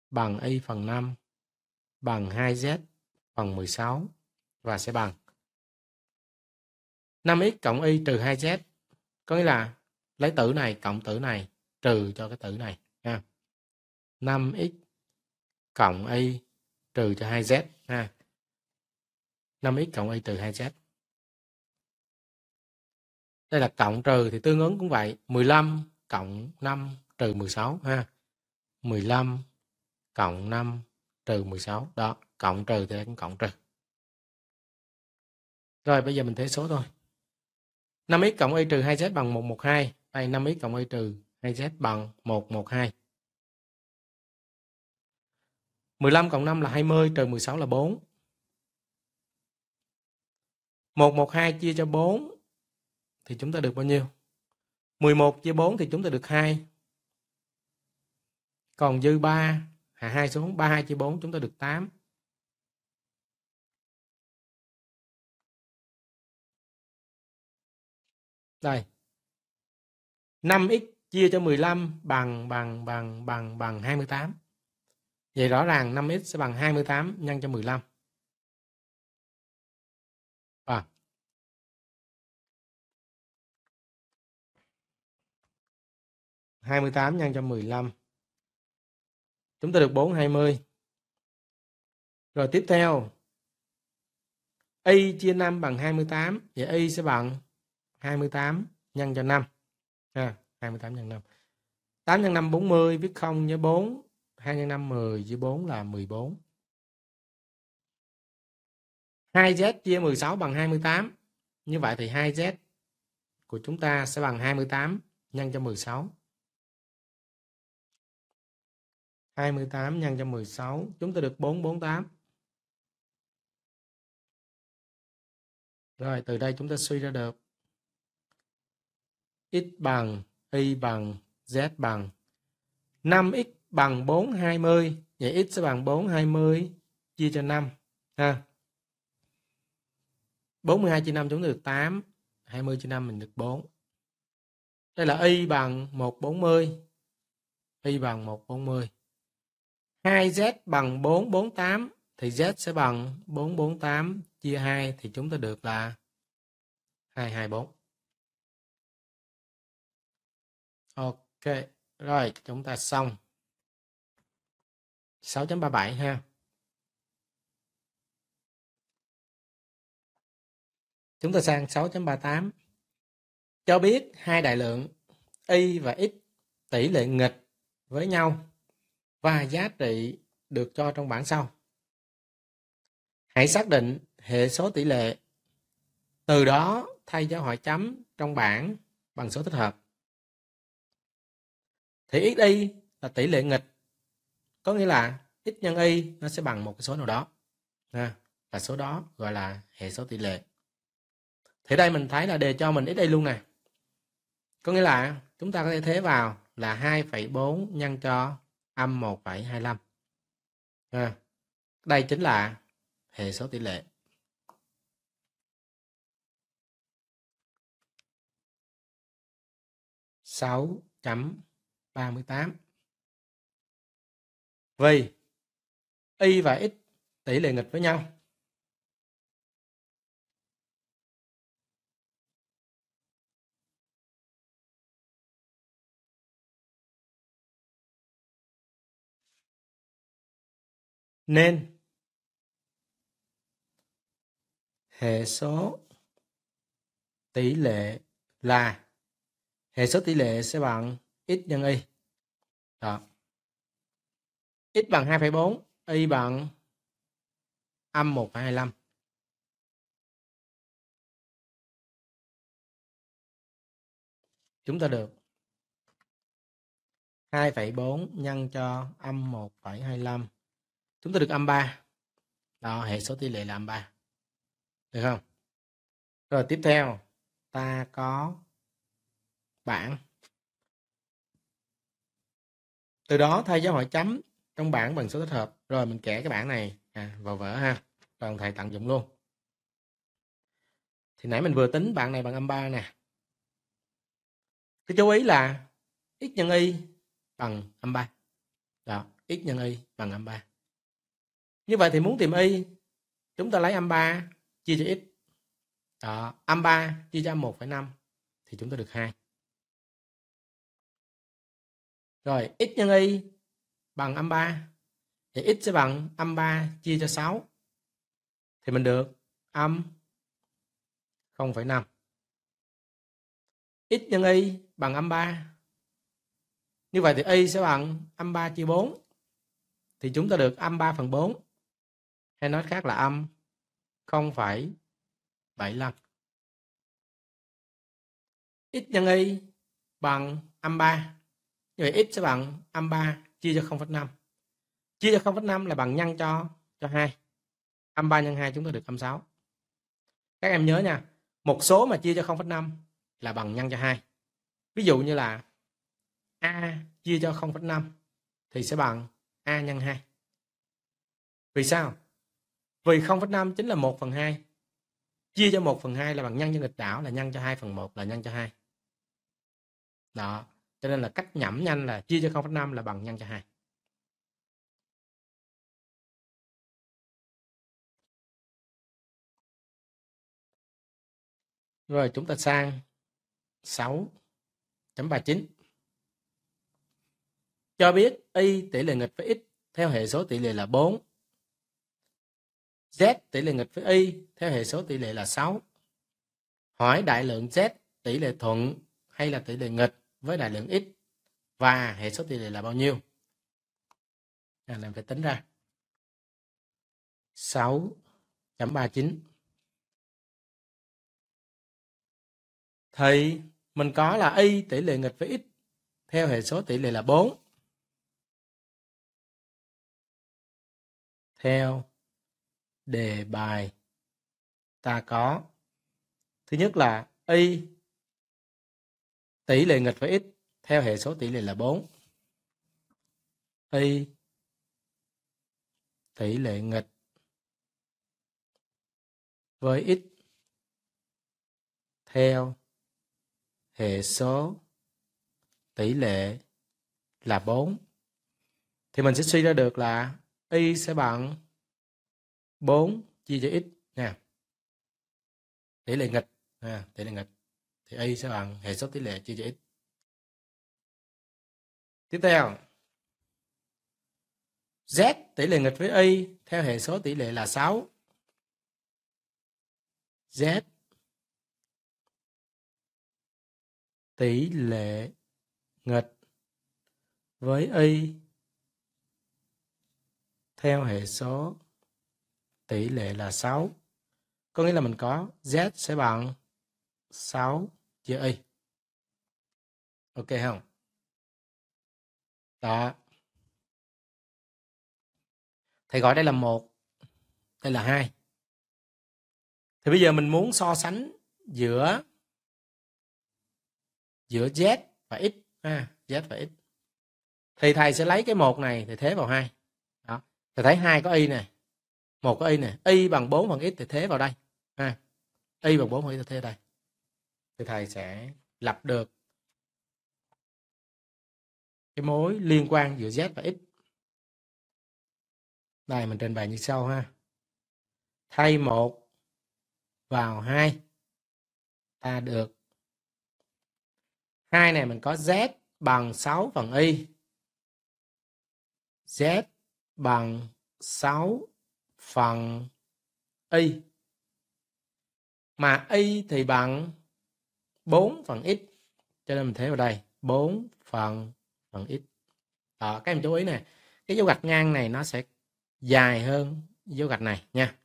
bằng y phần 5 bằng 2z phần 16 và sẽ bằng 5x cộng y trừ 2z có nghĩa là lấy tử này cộng tử này trừ cho cái tử này ha. 5x cộng y trừ cho 2z ha. 5x cộng y trừ 2z. Đây là cộng trừ thì tương ứng cũng vậy, 15 cộng 5 trừ 16 ha. 15 cộng 5 trừ 16 đó cộng trừ thì cũng cộng trừ rồi bây giờ mình thế số thôi 5x cộng y trừ 2z bằng 112 đây 5x cộng y trừ 2z bằng 112 15 cộng 5 là 20 trừ 16 là 4 112 chia cho 4 thì chúng ta được bao nhiêu 11 chia 4 thì chúng ta được 2 còn dư 3 hạ 2 xuống 32 chia 4 chúng ta được 8 đây 5x chia cho 15 bằng bằng bằng bằng bằng 28 vậy rõ ràng 5x sẽ bằng 28 nhân cho 15 à. hai mươi tám nhân cho mười lăm Chúng ta được 420. Rồi tiếp theo. Y chia 5 bằng 28. Vậy Y sẽ bằng 28 nhân cho 5. À, 28 nhân 5. 8 nhân 5 40 viết 0 nhớ 4. 2 nhân 5 10 dưới 4 là 14. 2z chia 16 bằng 28. Như vậy thì 2z của chúng ta sẽ bằng 28 nhân cho 16. 28 nhân cho 16 chúng ta được 448 rồi từ đây chúng ta suy ra được x bằng y bằng z bằng 5x bằng 4 20 vậy x sẽ bằng 4 20 chia cho 5 ha 42 chia 5 chúng ta được 8 20 chia 5 mình được 4 đây là y bằng 140 y bằng 140 2z bằng 448 thì z sẽ bằng 448 chia 2 thì chúng ta được là 224. Ok, rồi chúng ta xong. 6.37 ha. Chúng ta sang 6.38. Cho biết hai đại lượng y và x tỷ lệ nghịch với nhau và giá trị được cho trong bảng sau. Hãy xác định hệ số tỷ lệ. Từ đó thay dấu hỏi chấm trong bảng bằng số thích hợp. Thì y là tỷ lệ nghịch. Có nghĩa là x nhân y nó sẽ bằng một cái số nào đó. À, và số đó gọi là hệ số tỷ lệ. Thì đây mình thấy là đề cho mình x xy luôn nè. Có nghĩa là chúng ta có thể thế vào là 2,4 nhân cho âm 1,25. À, đây chính là hệ số tỷ lệ. sáu chấm ba mươi tám vì y và x tỷ lệ nghịch với nhau nên hệ số tỷ lệ là hệ số tỷ lệ sẽ bằng x nhân y đó x bằng 2,4 y bằng âm 1,25 chúng ta được 2,4 nhân cho âm 1,25 chúng ta được âm 3 đó hệ số tỷ lệ là âm 3 được không rồi tiếp theo ta có bảng từ đó thay dấu hỏi chấm trong bảng bằng số tích hợp rồi mình kẻ cái bảng này à, vào vở ha rồi thầy tận dụng luôn thì nãy mình vừa tính bảng này bằng âm 3 nè cái chú ý là x nhân y bằng âm 3 đó x nhân y bằng âm 3 như vậy thì muốn tìm y chúng ta lấy âm 3 chia cho x đó, âm 3 chia cho âm 1,5 thì chúng ta được 2 rồi x nhân y bằng âm 3 thì x sẽ bằng âm 3 chia cho 6 thì mình được âm 0,5 x nhân y bằng âm 3 như vậy thì y sẽ bằng âm 3 chia 4 thì chúng ta được âm 3 phần 4 hay nói khác là âm 0,75 x nhân y bằng âm 3 như vậy x sẽ bằng âm 3 chia cho 0,5 chia cho 0,5 là bằng nhân cho cho 2 âm 3 nhân 2 chúng ta được âm 6 các em nhớ nha một số mà chia cho 0,5 là bằng nhân cho 2 ví dụ như là a chia cho 0,5 thì sẽ bằng a nhân 2 vì sao vì 0,5 chính là 1 phần 2 chia cho 1 phần 2 là bằng nhân cho nghịch đảo là nhân cho 2 phần 1 là nhân cho 2 đó cho nên là cách nhẩm nhanh là chia cho 0,5 là bằng nhân cho 2 rồi chúng ta sang 6.39 cho biết y tỷ lệ nghịch với x theo hệ số tỷ lệ là 4 Z tỷ lệ nghịch với Y theo hệ số tỷ lệ là 6. Hỏi đại lượng Z tỷ lệ thuận hay là tỷ lệ nghịch với đại lượng X và hệ số tỷ lệ là bao nhiêu? À, mình phải tính ra. 6.39 Thì mình có là Y tỷ lệ nghịch với X theo hệ số tỷ lệ là 4. Theo đề bài ta có thứ nhất là y tỷ lệ nghịch với x theo hệ số tỷ lệ là 4 y tỷ lệ nghịch với x theo hệ số tỷ lệ là 4 thì mình sẽ suy ra được là y sẽ bằng 4 chia cho x nha tỷ lệ nghịch ha tỷ lệ nghịch thì y sẽ bằng hệ số tỷ lệ chia cho x tiếp theo z tỷ lệ nghịch với y theo hệ số tỷ lệ là 6 z tỷ lệ nghịch với y theo hệ số tỷ lệ là 6. Có nghĩa là mình có Z sẽ bằng 6 chia Y. Ok không? Đó. Thầy gọi đây là một đây là hai Thì bây giờ mình muốn so sánh giữa giữa Z và X. Ha, Z và X. Thì thầy sẽ lấy cái một này thì thế vào hai Đó. Thầy thấy hai có Y này một cái y nè y bằng 4 phần x thì thế vào đây ha y bằng 4 phần x thì thế vào đây thì thầy sẽ lập được cái mối liên quan giữa z và x đây mình trình bày như sau ha thay một vào hai ta được hai này mình có z bằng 6 phần y z bằng 6 phần y mà y thì bằng 4 phần x cho nên mình thế vào đây 4 phần phần x đó, các em chú ý nè cái dấu gạch ngang này nó sẽ dài hơn dấu gạch này nha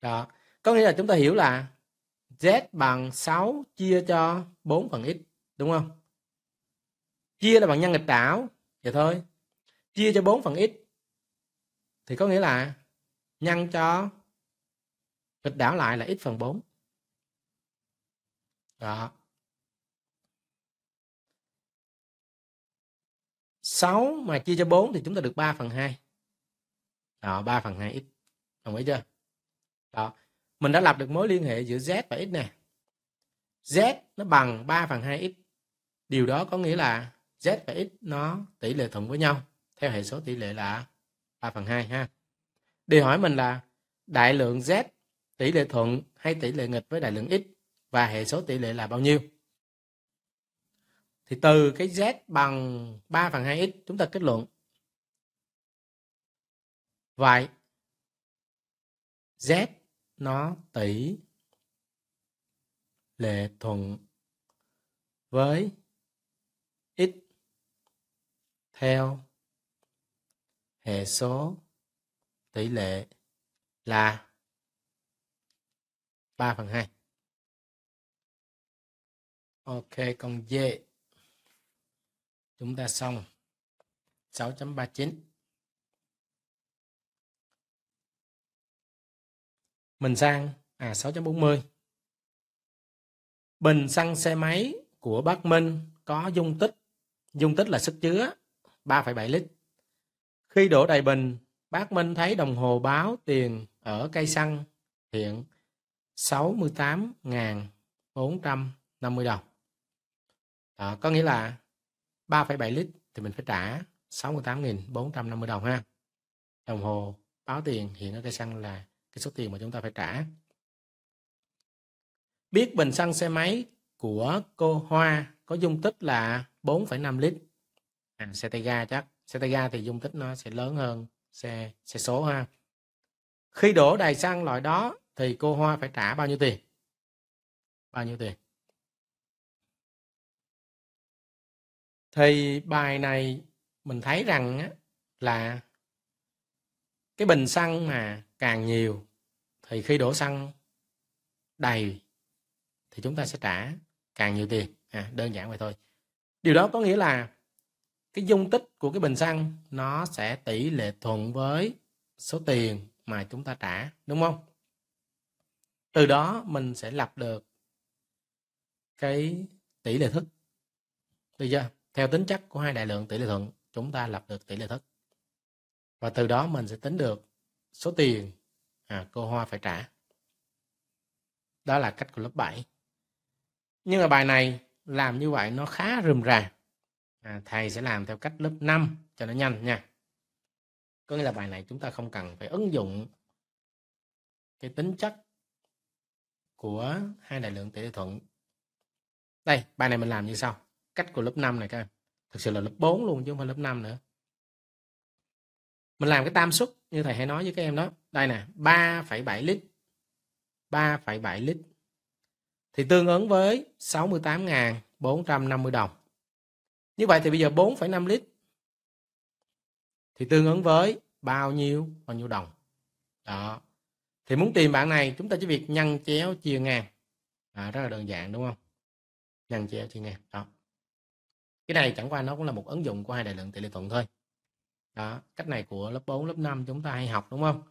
đó có nghĩa là chúng ta hiểu là z bằng 6 chia cho 4 phần x đúng không chia là bằng nhân nghịch đảo vậy thôi chia cho 4 phần x thì có nghĩa là nhân cho nghịch đảo lại là x phần 4. Đó. 6 mà chia cho 4 thì chúng ta được 3 phần 2. Đó, 3 phần 2x. Đồng ý chưa? Đó. Mình đã lập được mối liên hệ giữa z và x nè. Z nó bằng 3 phần 2x. Điều đó có nghĩa là z và x nó tỷ lệ thuận với nhau theo hệ số tỷ lệ là 3 phần 2 ha. Điều hỏi mình là đại lượng Z tỷ lệ thuận hay tỷ lệ nghịch với đại lượng X và hệ số tỷ lệ là bao nhiêu? Thì từ cái Z bằng 3 phần 2X chúng ta kết luận. Vậy Z nó tỷ lệ thuận với X theo hệ số tỷ lệ là 3 phần 2. Ok, còn D. Chúng ta xong 6.39. Mình sang à 6.40. Bình xăng xe máy của bác Minh có dung tích dung tích là sức chứa 3,7 lít khi đổ đầy bình, bác Minh thấy đồng hồ báo tiền ở cây xăng hiện 68.450 đồng. Đó, có nghĩa là 3,7 lít thì mình phải trả 68.450 đồng ha. Đồng hồ báo tiền hiện ở cây xăng là cái số tiền mà chúng ta phải trả. Biết bình xăng xe máy của cô Hoa có dung tích là 4,5 lít. À, xe tay ga chắc xe tay ga thì dung tích nó sẽ lớn hơn xe xe số ha khi đổ đầy xăng loại đó thì cô hoa phải trả bao nhiêu tiền bao nhiêu tiền thì bài này mình thấy rằng á, là cái bình xăng mà càng nhiều thì khi đổ xăng đầy thì chúng ta sẽ trả càng nhiều tiền à, đơn giản vậy thôi điều đó có nghĩa là cái dung tích của cái bình xăng nó sẽ tỷ lệ thuận với số tiền mà chúng ta trả đúng không từ đó mình sẽ lập được cái tỷ lệ thức được chưa theo tính chất của hai đại lượng tỷ lệ thuận chúng ta lập được tỷ lệ thức và từ đó mình sẽ tính được số tiền à, cô hoa phải trả đó là cách của lớp 7 nhưng mà bài này làm như vậy nó khá rườm rà à, thầy sẽ làm theo cách lớp 5 cho nó nhanh nha có nghĩa là bài này chúng ta không cần phải ứng dụng cái tính chất của hai đại lượng tỷ lệ thuận đây bài này mình làm như sau cách của lớp 5 này các em thực sự là lớp 4 luôn chứ không phải lớp 5 nữa mình làm cái tam suất như thầy hay nói với các em đó đây nè 3,7 lít 3,7 lít thì tương ứng với 68.450 đồng như vậy thì bây giờ 4,5 lít thì tương ứng với bao nhiêu bao nhiêu đồng. Đó. Thì muốn tìm bạn này chúng ta chỉ việc nhân chéo chia ngang. À, rất là đơn giản đúng không? Nhân chéo chia ngang. Đó. Cái này chẳng qua nó cũng là một ứng dụng của hai đại lượng tỷ lệ thuận thôi. Đó, cách này của lớp 4, lớp 5 chúng ta hay học đúng không?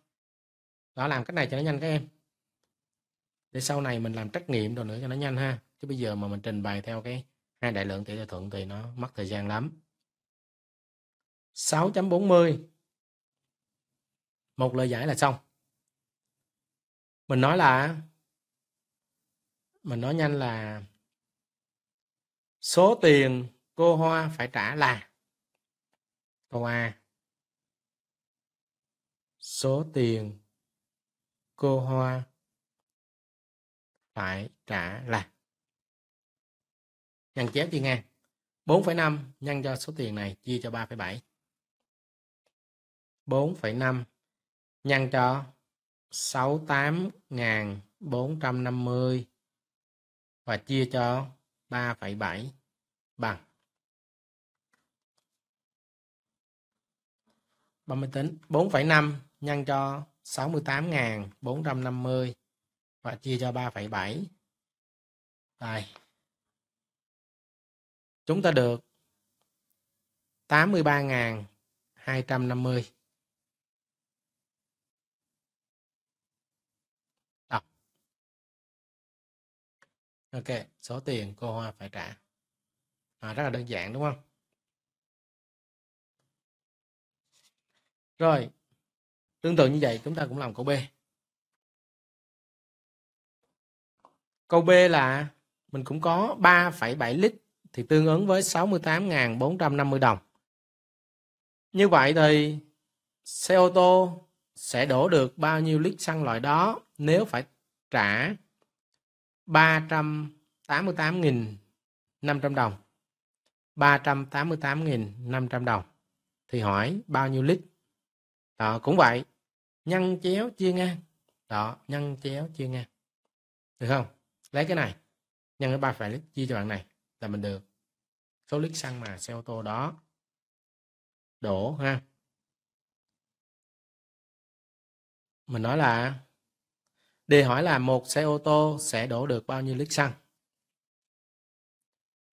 Đó làm cách này cho nó nhanh các em. Để sau này mình làm trắc nghiệm đồ nữa cho nó nhanh ha. Chứ bây giờ mà mình trình bày theo cái hai đại lượng tỷ lệ thuận thì nó mất thời gian lắm 6.40 một lời giải là xong mình nói là mình nói nhanh là số tiền cô hoa phải trả là câu a số tiền cô hoa phải trả là nhân chéo chia ngang 4,5 nhân cho số tiền này chia cho 3,7 4,5 nhân cho 68.450 và chia cho 3,7 bằng bấm máy tính 4,5 nhân cho 68.450 và chia cho 3,7 đây chúng ta được 83.250 đọc ok số tiền cô Hoa phải trả à, rất là đơn giản đúng không rồi tương tự như vậy chúng ta cũng làm câu B câu B là mình cũng có 3,7 lít thì tương ứng với 68.450 đồng. Như vậy thì xe ô tô sẽ đổ được bao nhiêu lít xăng loại đó nếu phải trả 388.500 đồng. 388.500 đồng thì hỏi bao nhiêu lít. Đó, cũng vậy, nhân chéo chia ngang. Đó, nhân chéo chia ngang. Được không? Lấy cái này nhân với 3 lít chia cho bạn này là mình được số lít xăng mà xe ô tô đó đổ ha mình nói là đề hỏi là một xe ô tô sẽ đổ được bao nhiêu lít xăng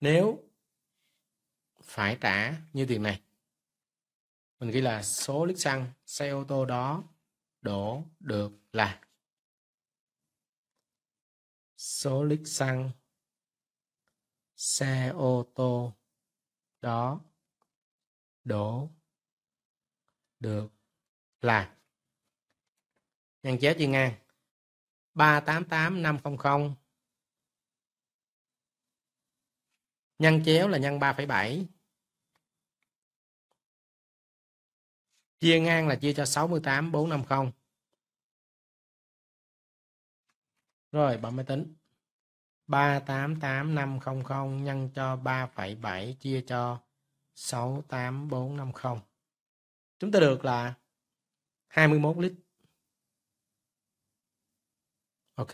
nếu phải trả như tiền này mình ghi là số lít xăng xe ô tô đó đổ được là số lít xăng xe ô tô đó đổ được là nhân chéo chuyên ngang 388500 nhân chéo là nhân 3,7 chia ngang là chia cho 68450 rồi bấm máy tính 388500 nhân cho 3,7 chia cho 68450. Chúng ta được là 21 lít. Ok.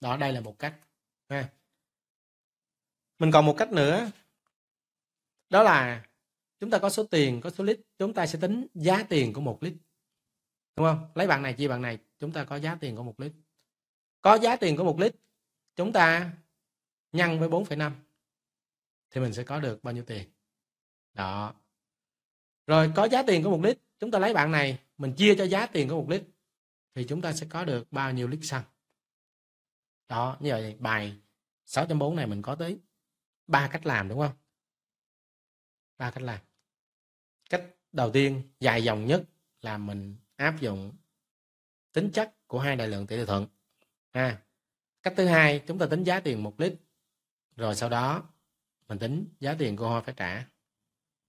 Đó đây là một cách. Ha. Mình còn một cách nữa. Đó là chúng ta có số tiền, có số lít, chúng ta sẽ tính giá tiền của một lít. Đúng không? Lấy bạn này chia bạn này, chúng ta có giá tiền của một lít. Có giá tiền của một lít chúng ta nhân với 4,5 thì mình sẽ có được bao nhiêu tiền đó rồi có giá tiền của một lít chúng ta lấy bạn này mình chia cho giá tiền của một lít thì chúng ta sẽ có được bao nhiêu lít xăng đó như vậy bài 6.4 này mình có tới ba cách làm đúng không ba cách làm cách đầu tiên dài dòng nhất là mình áp dụng tính chất của hai đại lượng tỷ lệ thuận ha à, cách thứ hai chúng ta tính giá tiền một lít rồi sau đó mình tính giá tiền cô hoa phải trả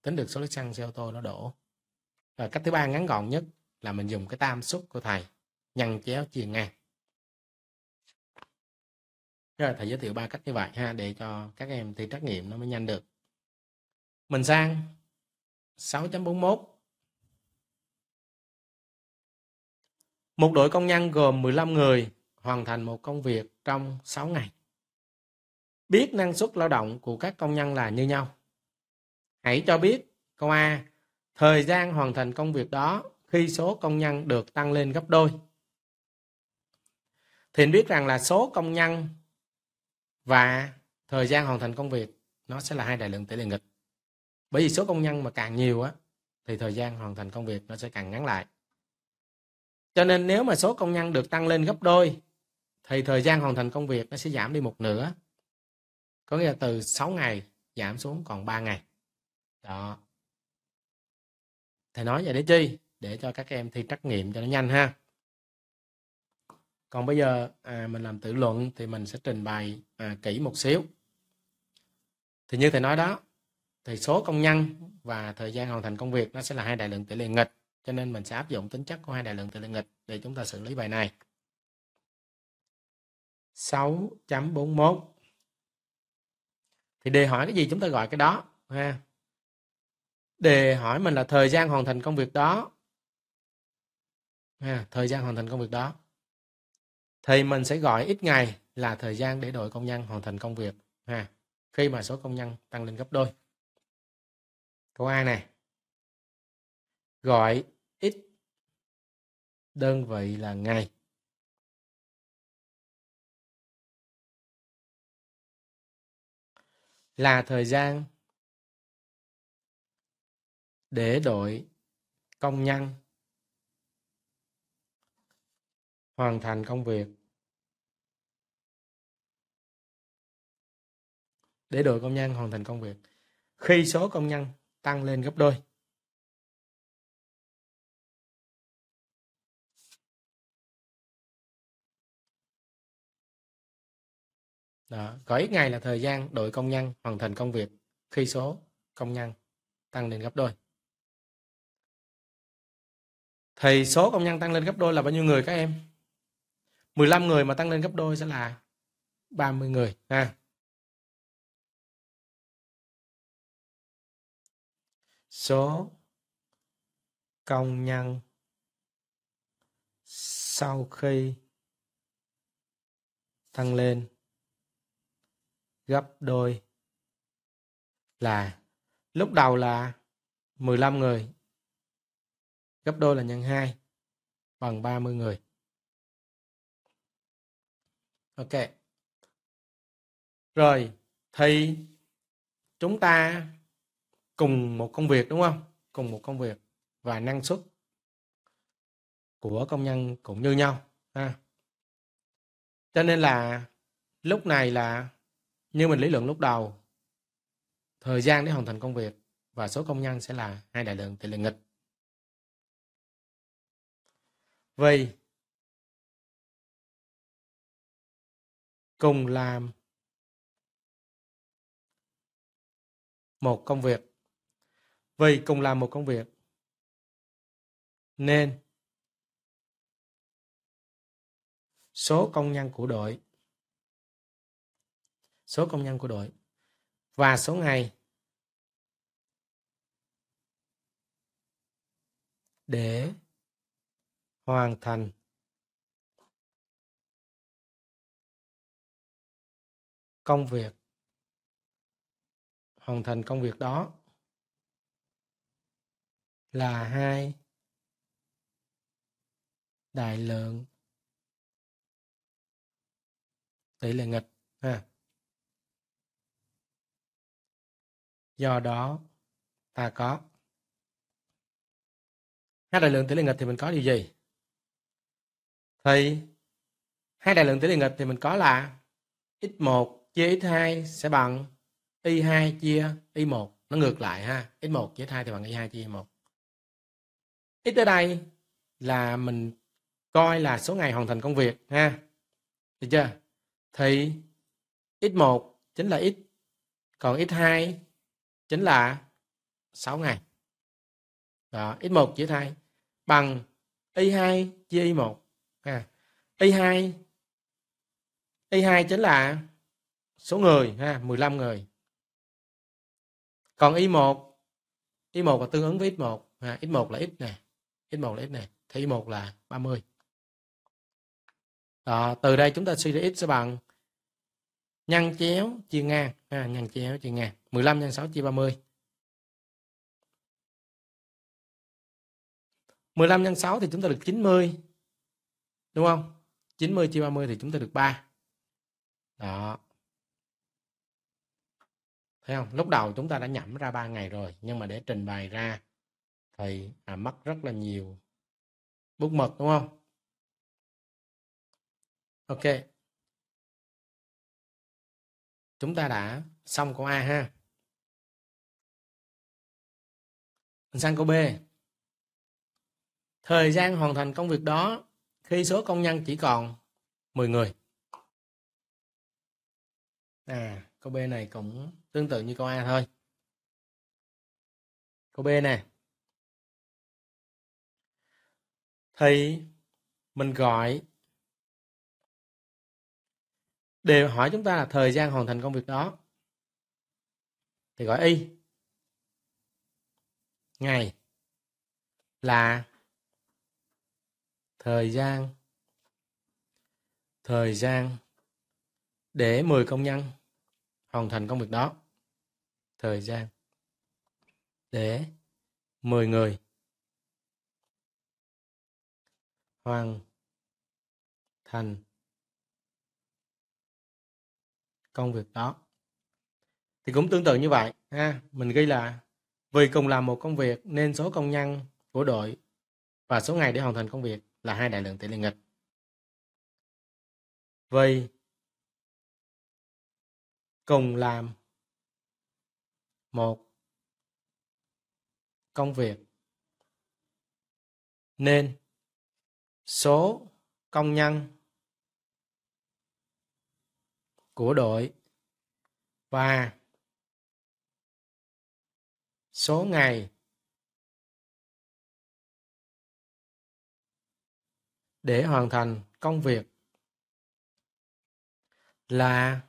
tính được số lít xăng xe ô tô nó đổ và cách thứ ba ngắn gọn nhất là mình dùng cái tam suất của thầy nhăn chéo chia ngang rồi thầy giới thiệu ba cách như vậy ha để cho các em thi trắc nghiệm nó mới nhanh được mình sang 6.41 một đội công nhân gồm 15 người hoàn thành một công việc trong 6 ngày. Biết năng suất lao động của các công nhân là như nhau. Hãy cho biết câu A, thời gian hoàn thành công việc đó khi số công nhân được tăng lên gấp đôi. Thì biết rằng là số công nhân và thời gian hoàn thành công việc nó sẽ là hai đại lượng tỷ lệ nghịch. Bởi vì số công nhân mà càng nhiều á thì thời gian hoàn thành công việc nó sẽ càng ngắn lại. Cho nên nếu mà số công nhân được tăng lên gấp đôi thì thời gian hoàn thành công việc nó sẽ giảm đi một nửa có nghĩa là từ 6 ngày giảm xuống còn 3 ngày đó thầy nói vậy để chi để cho các em thi trắc nghiệm cho nó nhanh ha còn bây giờ à, mình làm tự luận thì mình sẽ trình bày à, kỹ một xíu thì như thầy nói đó thì số công nhân và thời gian hoàn thành công việc nó sẽ là hai đại lượng tỷ lệ nghịch cho nên mình sẽ áp dụng tính chất của hai đại lượng tỷ lệ nghịch để chúng ta xử lý bài này 6.41 thì đề hỏi cái gì chúng ta gọi cái đó ha đề hỏi mình là thời gian hoàn thành công việc đó ha thời gian hoàn thành công việc đó thì mình sẽ gọi ít ngày là thời gian để đội công nhân hoàn thành công việc ha khi mà số công nhân tăng lên gấp đôi câu a này gọi ít đơn vị là ngày là thời gian để đội công nhân hoàn thành công việc để đội công nhân hoàn thành công việc khi số công nhân tăng lên gấp đôi đó. có ít ngày là thời gian đội công nhân hoàn thành công việc khi số công nhân tăng lên gấp đôi thì số công nhân tăng lên gấp đôi là bao nhiêu người các em 15 người mà tăng lên gấp đôi sẽ là 30 người ha số công nhân sau khi tăng lên gấp đôi là lúc đầu là 15 người gấp đôi là nhân 2 bằng 30 người. Ok. Rồi thì chúng ta cùng một công việc đúng không? Cùng một công việc và năng suất của công nhân cũng như nhau ha. Cho nên là lúc này là như mình lý luận lúc đầu, thời gian để hoàn thành công việc và số công nhân sẽ là hai đại lượng tỷ lệ nghịch. Vì cùng làm một công việc vì cùng làm một công việc nên số công nhân của đội số công nhân của đội. Và số ngày để hoàn thành công việc hoàn thành công việc đó là hai đại lượng tỷ lệ nghịch ha do đó ta có hai đại lượng tỷ lệ nghịch thì mình có điều gì thì hai đại lượng tỷ lệ nghịch thì mình có là x1 chia x2 sẽ bằng y2 chia y1 nó ngược lại ha x1 chia x2 thì bằng y2 chia y1 x ở đây là mình coi là số ngày hoàn thành công việc ha được chưa thì x1 chính là x còn x2 chính là 6 ngày. Đó, x1 chia 2 bằng y2 chia y1. Ha. Y2 y2 chính là số người ha, 15 người. Còn y1 y1 là tương ứng với x1, ha, x1 là x nè, x1 là x nè, thì y1 là 30. Đó, từ đây chúng ta suy ra x sẽ bằng nhân chéo chia ngang À, ha, nhân chia áo chia 15 nhân 6 chia 30 15 nhân 6 thì chúng ta được 90 đúng không 90 chia 30 thì chúng ta được 3 đó thấy không lúc đầu chúng ta đã nhẩm ra 3 ngày rồi nhưng mà để trình bày ra thì à, mất rất là nhiều bút mực đúng không ok chúng ta đã xong câu A ha mình sang câu B thời gian hoàn thành công việc đó khi số công nhân chỉ còn 10 người à câu B này cũng tương tự như câu A thôi câu B nè thì mình gọi đề hỏi chúng ta là thời gian hoàn thành công việc đó thì gọi y ngày là thời gian thời gian để 10 công nhân hoàn thành công việc đó thời gian để 10 người hoàn thành công việc đó thì cũng tương tự như vậy ha mình ghi là vì cùng làm một công việc nên số công nhân của đội và số ngày để hoàn thành công việc là hai đại lượng tỷ lệ nghịch vì cùng làm một công việc nên số công nhân của đội và số ngày để hoàn thành công việc là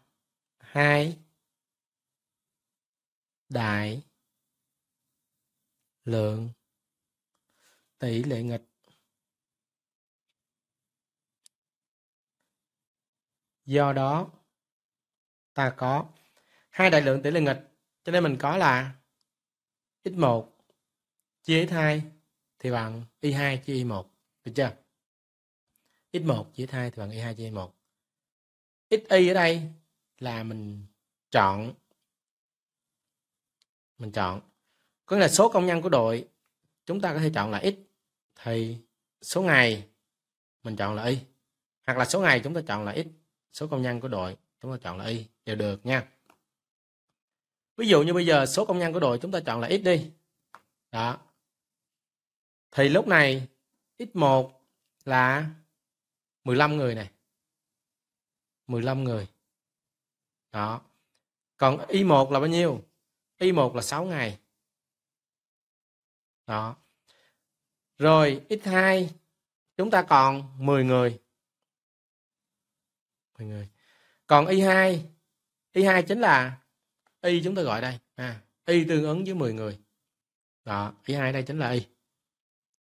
hai đại lượng tỷ lệ nghịch do đó ta có hai đại lượng tỷ lệ nghịch cho nên mình có là x1 chia x2 thì bằng y2 chia y1 được chưa x1 chia x2 thì bằng y2 chia y1 xy ở đây là mình chọn mình chọn có nghĩa là số công nhân của đội chúng ta có thể chọn là x thì số ngày mình chọn là y hoặc là số ngày chúng ta chọn là x số công nhân của đội chúng ta chọn là y đều được nha ví dụ như bây giờ số công nhân của đội chúng ta chọn là x đi đó thì lúc này x1 là 15 người này 15 người đó còn y1 là bao nhiêu y1 là 6 ngày đó rồi x2 chúng ta còn 10 người 10 người còn y2 y2 chính là y chúng ta gọi đây à, y tương ứng với 10 người đó y2 đây chính là y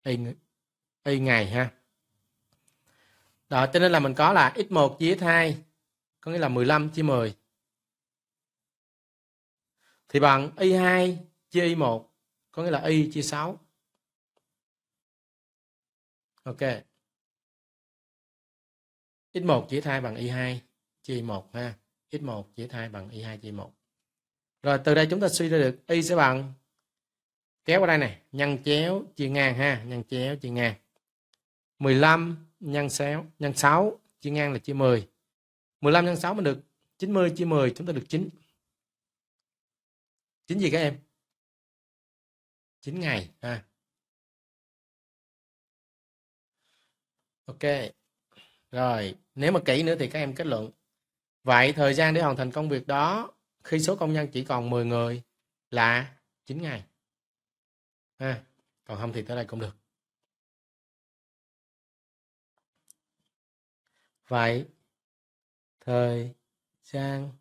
y, y ngày ha đó cho nên là mình có là x1 chia x2 có nghĩa là 15 chia 10 thì bằng y2 chia y1 có nghĩa là y chia 6 ok x1 chia 2 bằng y2 chia 1 ha. X1 chia 2 bằng Y2 chia 1. Rồi từ đây chúng ta suy ra được Y sẽ bằng kéo qua đây này, nhân chéo chia ngang ha, nhân chéo chia ngang. 15 nhân 6, nhân 6 chia ngang là chia 10. 15 nhân 6 mình được 90 chia 10 chúng ta được 9. 9 gì các em? 9 ngày ha. Ok. Rồi, nếu mà kỹ nữa thì các em kết luận Vậy thời gian để hoàn thành công việc đó khi số công nhân chỉ còn 10 người là 9 ngày. Ha. Còn không thì tới đây cũng được. Vậy thời gian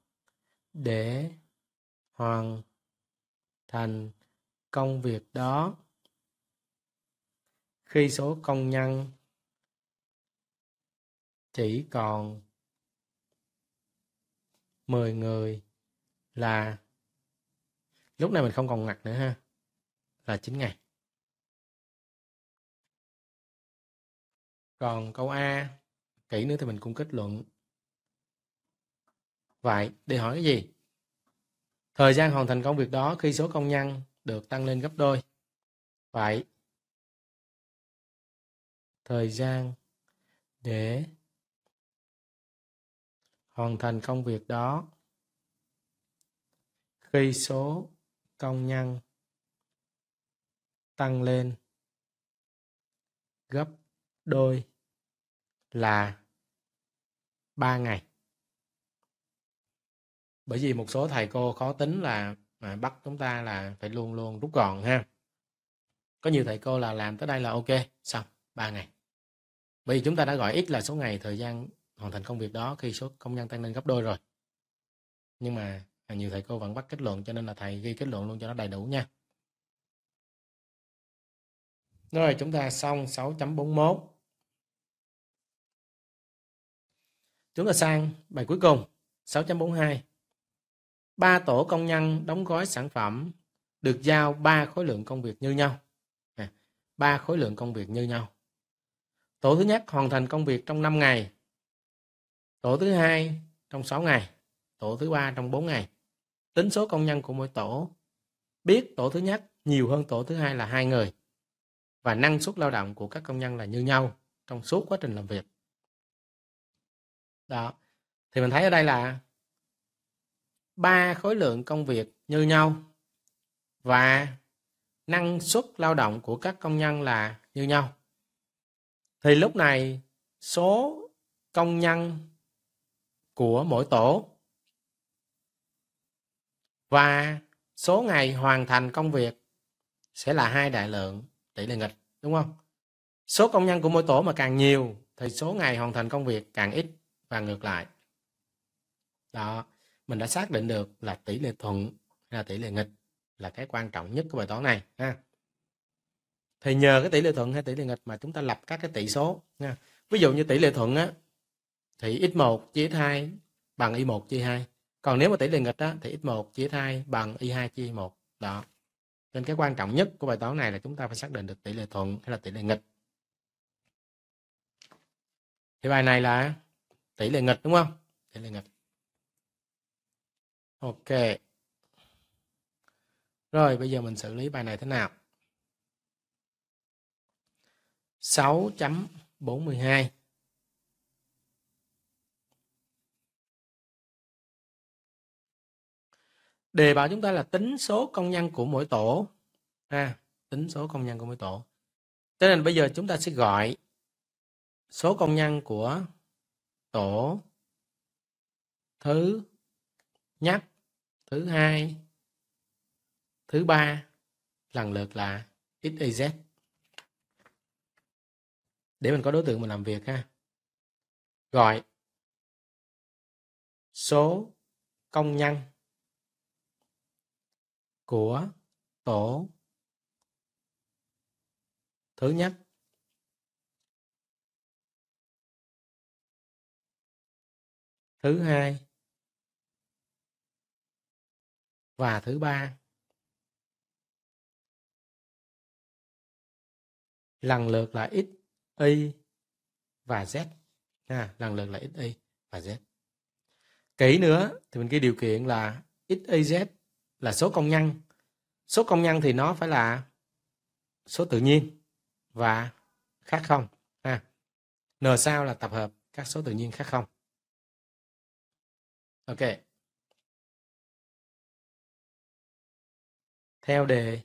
để hoàn thành công việc đó khi số công nhân chỉ còn 10 người là lúc này mình không còn ngặt nữa ha là 9 ngày còn câu A kỹ nữa thì mình cũng kết luận vậy để hỏi cái gì thời gian hoàn thành công việc đó khi số công nhân được tăng lên gấp đôi vậy thời gian để hoàn thành công việc đó khi số công nhân tăng lên gấp đôi là 3 ngày. Bởi vì một số thầy cô khó tính là mà bắt chúng ta là phải luôn luôn rút gọn ha. Có nhiều thầy cô là làm tới đây là ok, xong 3 ngày. Bởi vì chúng ta đã gọi ít là số ngày thời gian hoàn thành công việc đó khi số công nhân tăng lên gấp đôi rồi nhưng mà nhiều thầy cô vẫn bắt kết luận cho nên là thầy ghi kết luận luôn cho nó đầy đủ nha rồi chúng ta xong 6.41 chúng ta sang bài cuối cùng 6.42 ba tổ công nhân đóng gói sản phẩm được giao ba khối lượng công việc như nhau à, ba khối lượng công việc như nhau tổ thứ nhất hoàn thành công việc trong 5 ngày tổ thứ hai trong 6 ngày tổ thứ ba trong 4 ngày tính số công nhân của mỗi tổ biết tổ thứ nhất nhiều hơn tổ thứ hai là hai người và năng suất lao động của các công nhân là như nhau trong suốt quá trình làm việc đó thì mình thấy ở đây là ba khối lượng công việc như nhau và năng suất lao động của các công nhân là như nhau thì lúc này số công nhân của mỗi tổ. Và số ngày hoàn thành công việc sẽ là hai đại lượng tỷ lệ nghịch, đúng không? Số công nhân của mỗi tổ mà càng nhiều thì số ngày hoàn thành công việc càng ít và ngược lại. Đó, mình đã xác định được là tỷ lệ thuận hay là tỷ lệ nghịch là cái quan trọng nhất của bài toán này ha. Thì nhờ cái tỷ lệ thuận hay tỷ lệ nghịch mà chúng ta lập các cái tỷ số nha. Ví dụ như tỷ lệ thuận á thì x1 chia x2 bằng y1 chia 2. Còn nếu mà tỷ lệ nghịch á, thì x1 chia x2 bằng y2 chia y1. Đó. Nên cái quan trọng nhất của bài toán này là chúng ta phải xác định được tỷ lệ thuận hay là tỷ lệ nghịch. Thì bài này là tỷ lệ nghịch đúng không? Tỷ lệ nghịch. Ok. Rồi bây giờ mình xử lý bài này thế nào? 6.42 đề bảo chúng ta là tính số công nhân của mỗi tổ ha à, tính số công nhân của mỗi tổ cho nên bây giờ chúng ta sẽ gọi số công nhân của tổ thứ nhất thứ hai thứ ba lần lượt là x y z để mình có đối tượng mình làm việc ha gọi số công nhân của tổ thứ nhất thứ hai và thứ ba lần lượt là x y và z ha lần lượt là x y và z kỹ nữa thì mình cái điều kiện là x y z là số công nhân. Số công nhân thì nó phải là số tự nhiên và khác không. Ha. N sao là tập hợp các số tự nhiên khác không. Ok. Theo đề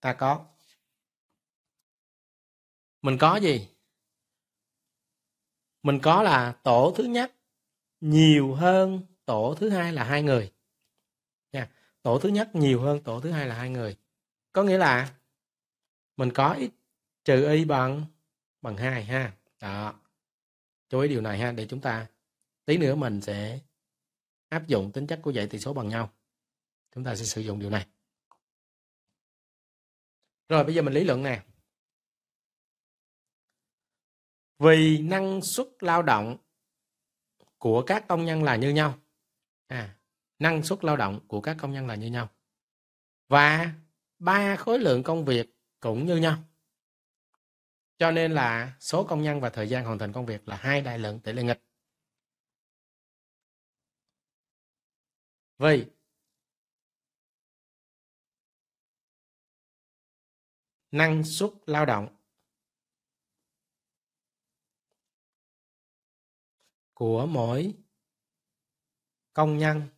ta có. Mình có gì? Mình có là tổ thứ nhất nhiều hơn tổ thứ hai là hai người tổ thứ nhất nhiều hơn tổ thứ hai là hai người có nghĩa là mình có x trừ y bằng bằng hai ha đó chú ý điều này ha để chúng ta tí nữa mình sẽ áp dụng tính chất của dãy tỷ số bằng nhau chúng ta sẽ sử dụng điều này rồi bây giờ mình lý luận nè vì năng suất lao động của các công nhân là như nhau à năng suất lao động của các công nhân là như nhau và ba khối lượng công việc cũng như nhau cho nên là số công nhân và thời gian hoàn thành công việc là hai đại lượng tỷ lệ nghịch vì năng suất lao động của mỗi công nhân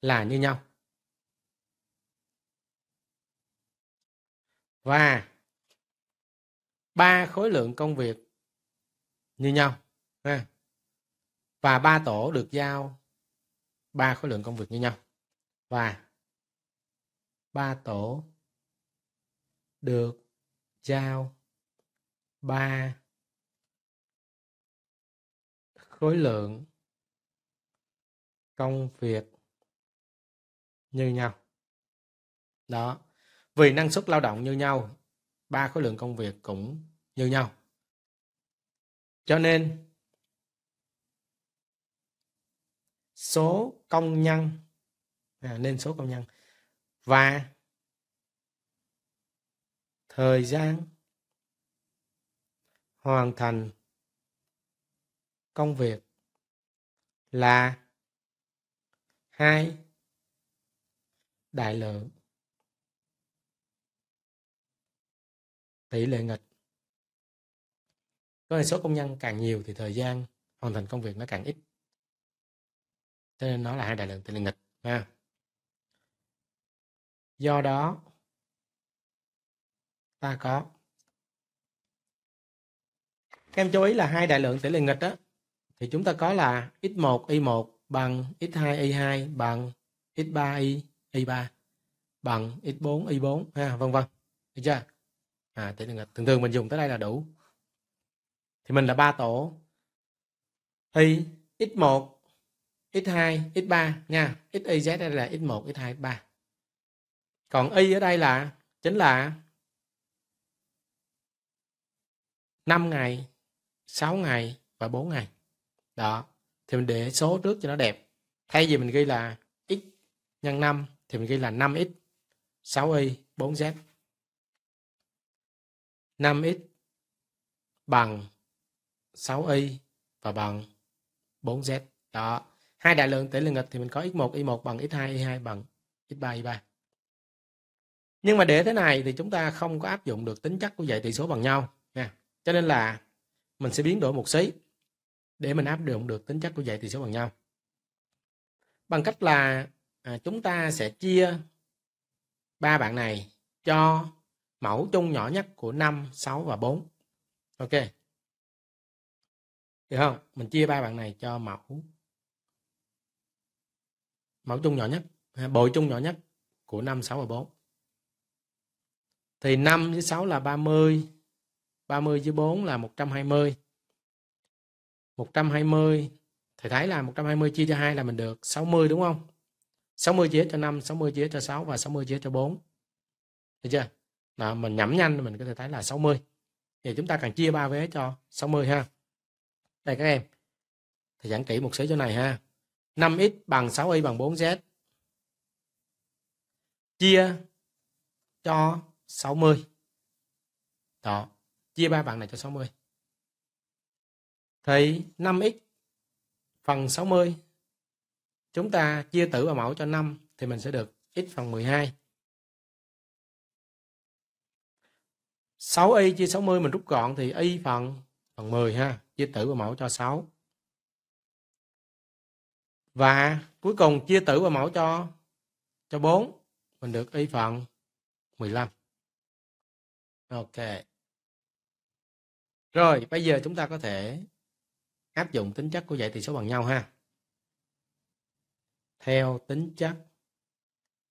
là như nhau. Và ba khối lượng công việc như nhau ha. Và ba tổ được giao ba khối lượng công việc như nhau. Và ba tổ được giao ba khối lượng công việc như nhau đó vì năng suất lao động như nhau ba khối lượng công việc cũng như nhau cho nên số công nhân à, nên số công nhân và thời gian hoàn thành công việc là hai đại lượng tỷ lệ nghịch có số công nhân càng nhiều thì thời gian hoàn thành công việc nó càng ít cho nên nó là hai đại lượng tỷ lệ nghịch ha do đó ta có các em chú ý là hai đại lượng tỷ lệ nghịch đó thì chúng ta có là x1 y1 bằng x2 y2 bằng x3 y y3 bằng x4 y4 ha vân vân được chưa à thường thường mình dùng tới đây là đủ thì mình là ba tổ thì x1 x2 x3 nha x y z đây là x1 x2 x3 còn y ở đây là chính là 5 ngày 6 ngày và 4 ngày đó thì mình để số trước cho nó đẹp thay vì mình ghi là x nhân 5 thì mình ghi là 5x 6y 4z 5x bằng 6y và bằng 4z đó hai đại lượng tỉ lệ nghịch thì mình có x1 y1 bằng x2 y2 bằng x3 y3 nhưng mà để thế này thì chúng ta không có áp dụng được tính chất của dãy tỷ số bằng nhau nha cho nên là mình sẽ biến đổi một xí để mình áp dụng được tính chất của dãy tỷ số bằng nhau bằng cách là à, chúng ta sẽ chia ba bạn này cho mẫu chung nhỏ nhất của 5, 6 và 4. Ok. Được không? Mình chia ba bạn này cho mẫu mẫu chung nhỏ nhất, à, bội chung nhỏ nhất của 5, 6 và 4. Thì 5 với 6 là 30, 30 với 4 là 120. 120 thầy thấy là 120 chia cho 2 là mình được 60 đúng không? 60 chia cho 5, 60 chia cho 6 và 60 chia cho 4. Được chưa? Nào, mình nhẩm nhanh mình có thể thấy là 60. Thì chúng ta cần chia ba vé cho 60 ha. Đây các em. Thầy giảng kỹ một xíu chỗ này ha. 5x bằng 6y bằng 4z. Chia cho 60. Đó. Chia ba bằng này cho 60. Thì 5x phần 60 chúng ta chia tử và mẫu cho 5 thì mình sẽ được x phần 12. 6y chia 60 mình rút gọn thì y phần phần 10 ha, chia tử và mẫu cho 6. Và cuối cùng chia tử và mẫu cho cho 4 mình được y phần 15. Ok. Rồi, bây giờ chúng ta có thể áp dụng tính chất của dạy tỉ số bằng nhau ha theo tính chất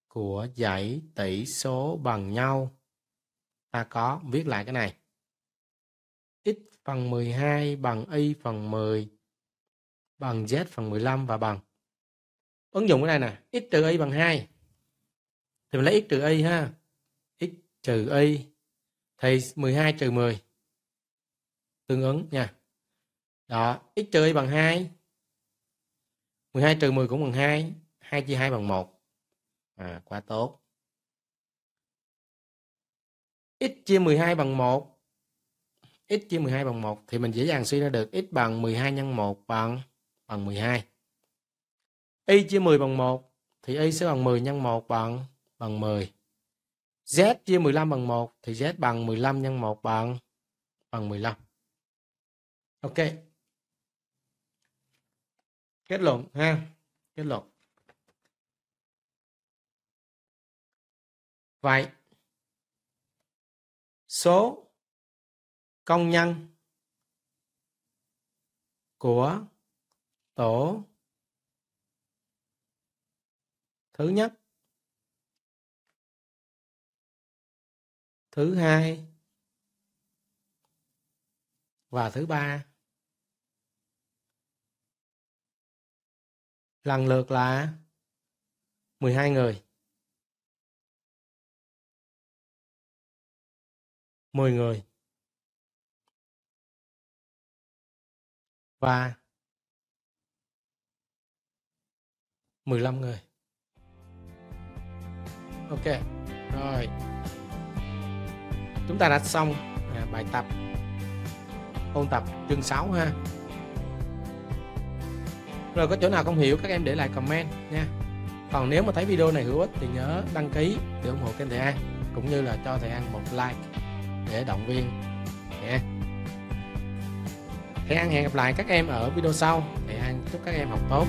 của dãy tỷ số bằng nhau ta có viết lại cái này x phần 12 bằng y phần 10 bằng z phần 15 và bằng ứng dụng cái này nè x trừ y bằng 2 thì mình lấy x trừ y ha x trừ y thì 12 trừ 10 tương ứng nha đó x trừ y bằng 2 12 trừ 10 cũng bằng 2 2 chia 2 bằng 1 à, quá tốt x chia 12 bằng 1 x chia 12 bằng 1 thì mình dễ dàng suy ra được x bằng 12 nhân 1 bằng bằng 12 y chia 10 bằng 1 thì y sẽ bằng 10 nhân 1 bằng bằng 10 z chia 15 bằng 1 thì z bằng 15 nhân 1 bằng bằng 15 ok kết luận ha kết luận vậy số công nhân của tổ thứ nhất thứ hai và thứ ba lần lượt là 12 người 10 người và 15 người ok rồi chúng ta đã xong à, bài tập ôn tập chương 6 ha rồi có chỗ nào không hiểu các em để lại comment nha còn nếu mà thấy video này hữu ích thì nhớ đăng ký để ủng hộ kênh thầy An cũng như là cho thầy An một like để động viên nha thầy An hẹn gặp lại các em ở video sau thầy An chúc các em học tốt